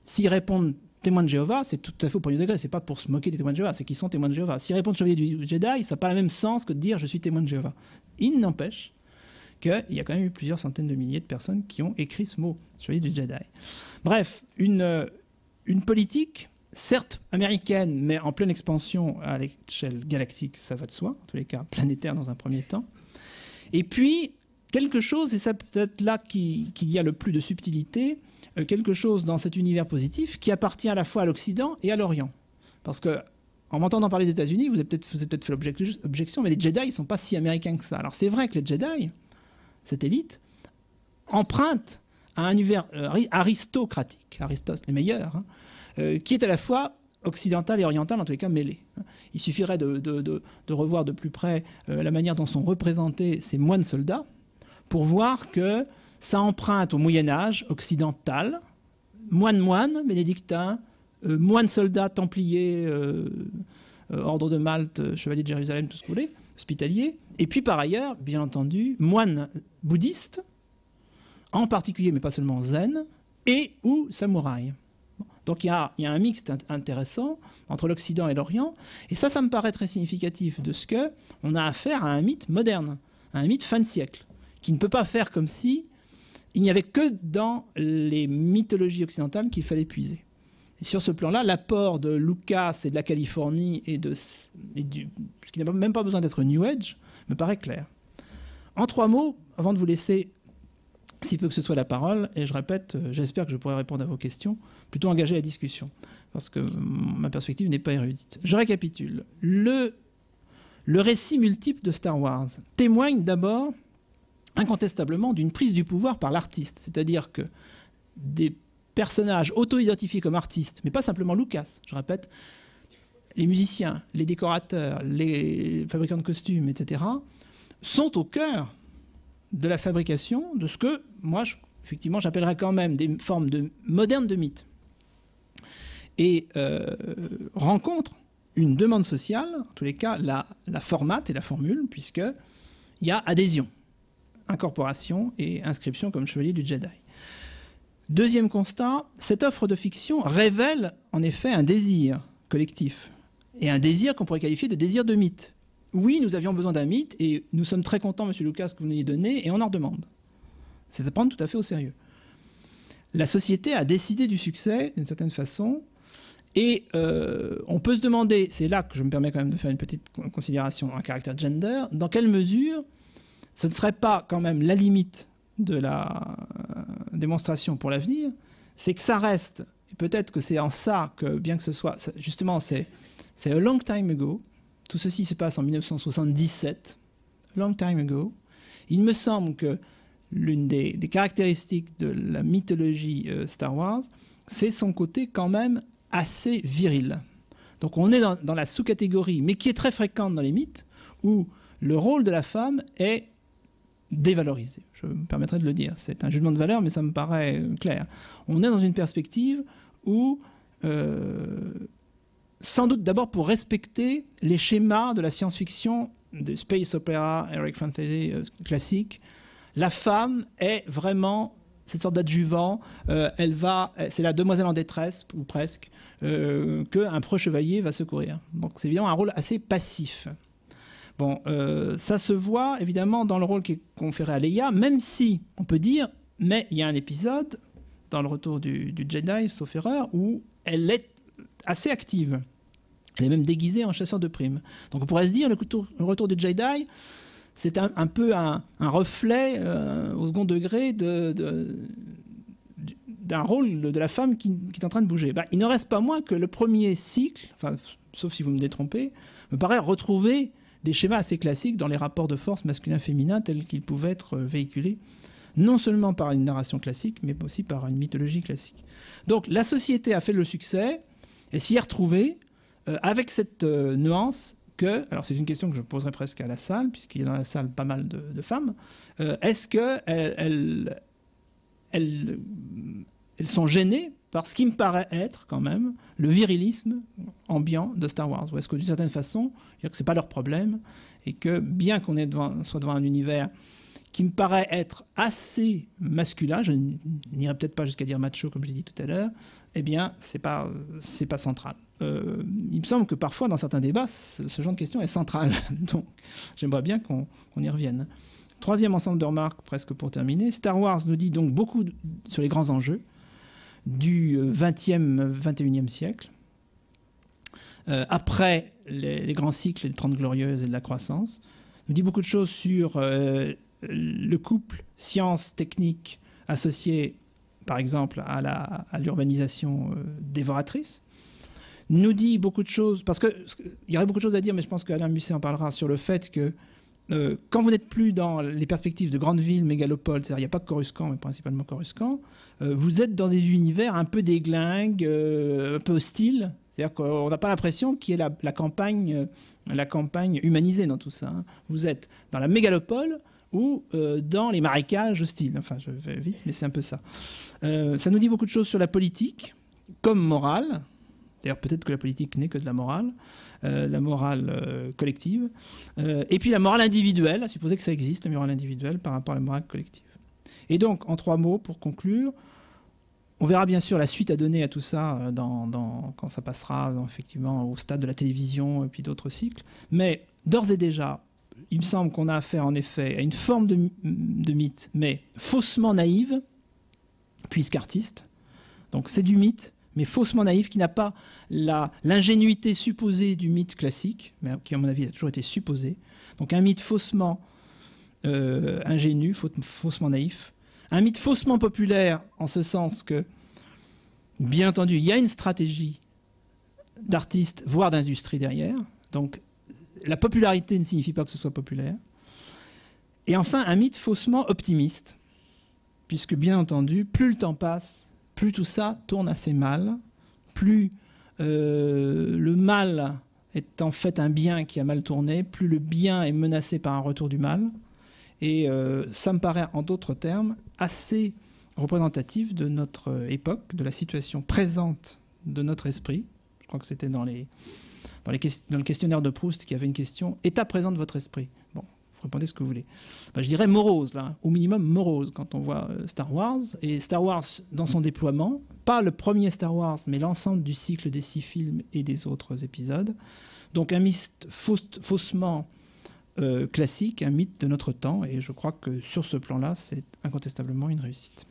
S'ils répondent témoin de Jéhovah, c'est tout à fait au premier degré. C'est pas pour se moquer des témoins de Jéhovah, c'est qu'ils sont témoins de Jéhovah. S'ils répondent Chevalier du Jedi, ça n'a pas le même sens que de dire je suis témoin de Jéhovah. Il n'empêche qu'il y a quand même eu plusieurs centaines de milliers de personnes qui ont écrit ce mot, celui du Jedi. Bref, une, euh, une politique, certes américaine, mais en pleine expansion à l'échelle galactique, ça va de soi, en tous les cas planétaire dans un premier temps. Et puis, quelque chose, et ça peut-être là qu'il y a le plus de subtilité, euh, quelque chose dans cet univers positif qui appartient à la fois à l'Occident et à l'Orient. Parce que en m'entendant parler des États-Unis, vous avez peut-être fait l'objection, mais les Jedi, ils sont pas si américains que ça. Alors c'est vrai que les Jedi, cette élite, emprunte à un univers euh, aristocratique, Aristos les meilleurs, hein, euh, qui est à la fois occidental et oriental, en tous les cas mêlé. Hein. Il suffirait de, revoir de plus près euh, la manière dont sont représentés ces moines soldats pour voir que ça emprunte au Moyen Âge occidental, moine-moine, bénédictin, moine-soldat, templier, ordre de Malte, chevalier de Jérusalem, tout ce que vous voulez, hospitalier, et puis par ailleurs, bien entendu, moines bouddhistes, en particulier, mais pas seulement zen, et ou samouraï. Donc il y, a, un mixte intéressant entre l'Occident et l'Orient, et ça, ça me paraît très significatif de ce que on a affaire à un mythe moderne, à un mythe fin de siècle, qui ne peut pas faire comme si il n'y avait que dans les mythologies occidentales qu'il fallait puiser sur ce plan-là, l'apport de Lucas et de la Californie et de ce qui n'a même pas besoin d'être New Age me paraît clair. En trois mots, avant de vous laisser si peu que ce soit la parole, et je répète, euh, j'espère que je pourrai répondre à vos questions, plutôt engager la discussion, parce que ma perspective n'est pas érudite. Je récapitule. Le, le récit multiple de Star Wars témoigne d'abord incontestablement d'une prise du pouvoir par l'artiste, c'est-à-dire que des personnages auto identifiés comme artistes, mais pas simplement Lucas, je répète, les musiciens, les décorateurs, les fabricants de costumes, etc., sont au cœur de la fabrication de ce que moi, effectivement, j'appellerais quand même des formes de, modernes de mythes. Et euh, rencontrent une demande sociale, en tous les cas, la, la formate et la formule, puisque y a adhésion, incorporation et inscription comme chevalier du Jedi. Deuxième constat, cette offre de fiction révèle en effet un désir collectif, et un désir qu'on pourrait qualifier de désir de mythe. Oui, nous avions besoin d'un mythe, et nous sommes très contents, Monsieur Lucas, que vous nous l'ayez donné, et on en redemande. C'est à prendre tout à fait au sérieux. La société a décidé du succès, d'une certaine façon, et euh, on peut se demander, c'est là que je me permets quand même de faire une petite considération en caractère gender, dans quelle mesure ce ne serait pas quand même la limite de la, démonstration pour l'avenir, c'est que ça reste, et peut-être que c'est en ça que, bien que ce soit, justement, c'est a long time ago, tout ceci se passe en 1977, long time ago, il me semble que l'une des, caractéristiques de la mythologie euh, Star Wars, c'est son côté quand même assez viril. Donc on est dans, dans la sous-catégorie, mais qui est très fréquente dans les mythes, où le rôle de la femme est dévalorisé. Je me permettrai de le dire. C'est un jugement de valeur, mais ça me paraît euh, clair. On est dans une perspective où, euh, sans doute d'abord pour respecter les schémas de la science-fiction, de space opera, Eric Fantasy euh, classique, la femme est vraiment cette sorte d'adjuvant. elle va, c'est la demoiselle en détresse ou presque, qu'un proche chevalier va secourir. Donc c'est évidemment un rôle assez passif. Bon, euh, ça se voit évidemment dans le rôle qui est conféré à Leia, même si on peut dire, mais il y a un épisode dans le retour du, Jedi, sauf erreur, où elle est assez active. Elle est même déguisée en chasseur de primes. Donc on pourrait se dire, le, retour du Jedi, c'est un, peu un, reflet euh, au second degré de, d'un rôle de la femme qui, est en train de bouger. Bah, il ne reste pas moins que le premier cycle, enfin, sauf si vous me détrompez, me paraît retrouver des schémas assez classiques dans les rapports de force masculin-féminin tels qu'ils pouvaient être euh, véhiculés non seulement par une narration classique, mais aussi par une mythologie classique. Donc la société a fait le succès et s'y est retrouvée euh, avec cette euh, nuance que, alors c'est une question que je poserai presque à la salle, puisqu'il y a dans la salle pas mal de, femmes, est-ce qu'elles elles, sont gênées par ce qui me paraît être quand même le virilisme ambiant de Star Wars. Ou est-ce que d'une certaine façon, que c'est pas leur problème et que bien qu'on soit devant un univers qui me paraît être assez masculin, je n'irai peut-être pas jusqu'à dire macho comme j'ai dit tout à l'heure, eh bien c'est pas pas central. Euh, il me semble que parfois dans certains débats, ce, genre de question est central (laughs) Donc j'aimerais bien qu'on y revienne. Troisième ensemble de remarques presque pour terminer. Star Wars nous dit donc beaucoup sur les grands enjeux du 20e, euh, 21e siècle, euh, après les, grands cycles des Trente Glorieuses et de la croissance, nous dit beaucoup de choses sur euh, le couple science-technique associé, par exemple, à l'urbanisation à dévoratrice nous dit beaucoup de choses, parce qu'il y aurait beaucoup de choses à dire, mais je pense qu'Alain Musset en parlera sur le fait que euh, quand vous n'êtes plus dans les perspectives de grandes villes, mégalopoles, c'est-à-dire il n'y a pas que Coruscant, mais principalement Coruscant, euh, vous êtes dans des univers un peu déglingues, euh, un peu hostiles. C'est-à-dire qu'on n'a pas l'impression qu'il y ait la, campagne, la campagne humanisée dans tout ça. Hein. Vous êtes dans la mégalopole ou dans les marécages hostiles. Enfin, je vais vite, mais c'est un peu ça. ça nous dit beaucoup de choses sur la politique, comme morale. D'ailleurs, peut-être que la politique n'est que de la morale. Euh, la morale euh, collective, euh, et puis la morale individuelle, à supposer que ça existe, la morale individuelle par rapport à la morale collective. Et donc, en trois mots, pour conclure, on verra bien sûr la suite à donner à tout ça dans, quand ça passera effectivement au stade de la télévision et puis d'autres cycles. Mais d'ores et déjà, il me semble qu'on a affaire en effet à une forme de, de mythe, mais faussement naïve, puisqu'artiste. Donc c'est du mythe, mais faussement naïf, qui n'a pas l'ingénuité supposée du mythe classique, mais qui à mon avis a toujours été supposé. Donc un mythe faussement euh, ingénu, faussement naïf. Un mythe faussement populaire, en ce sens que, bien entendu, il y a une stratégie d'artiste, voire d'industrie derrière. Donc la popularité ne signifie pas que ce soit populaire. Et enfin, un mythe faussement optimiste, puisque bien entendu, plus le temps passe, plus tout ça tourne assez mal, plus euh, le mal est en fait un bien qui a mal tourné, plus le bien est menacé par un retour du mal. Et euh, ça me paraît, en d'autres termes, assez représentatif de notre époque, de la situation présente de notre esprit. Je crois que c'était dans, le questionnaire de Proust qui avait une question État présent de votre esprit. Bon, ce que vous voulez. je dirais morose, là, au minimum morose, quand on voit euh, Star Wars. Et Star Wars, dans son déploiement, pas le premier Star Wars, mais l'ensemble du cycle des six films et des autres épisodes. Donc un mythe faussement euh, classique, un mythe de notre temps, et je crois que sur ce plan-là, c'est incontestablement une réussite.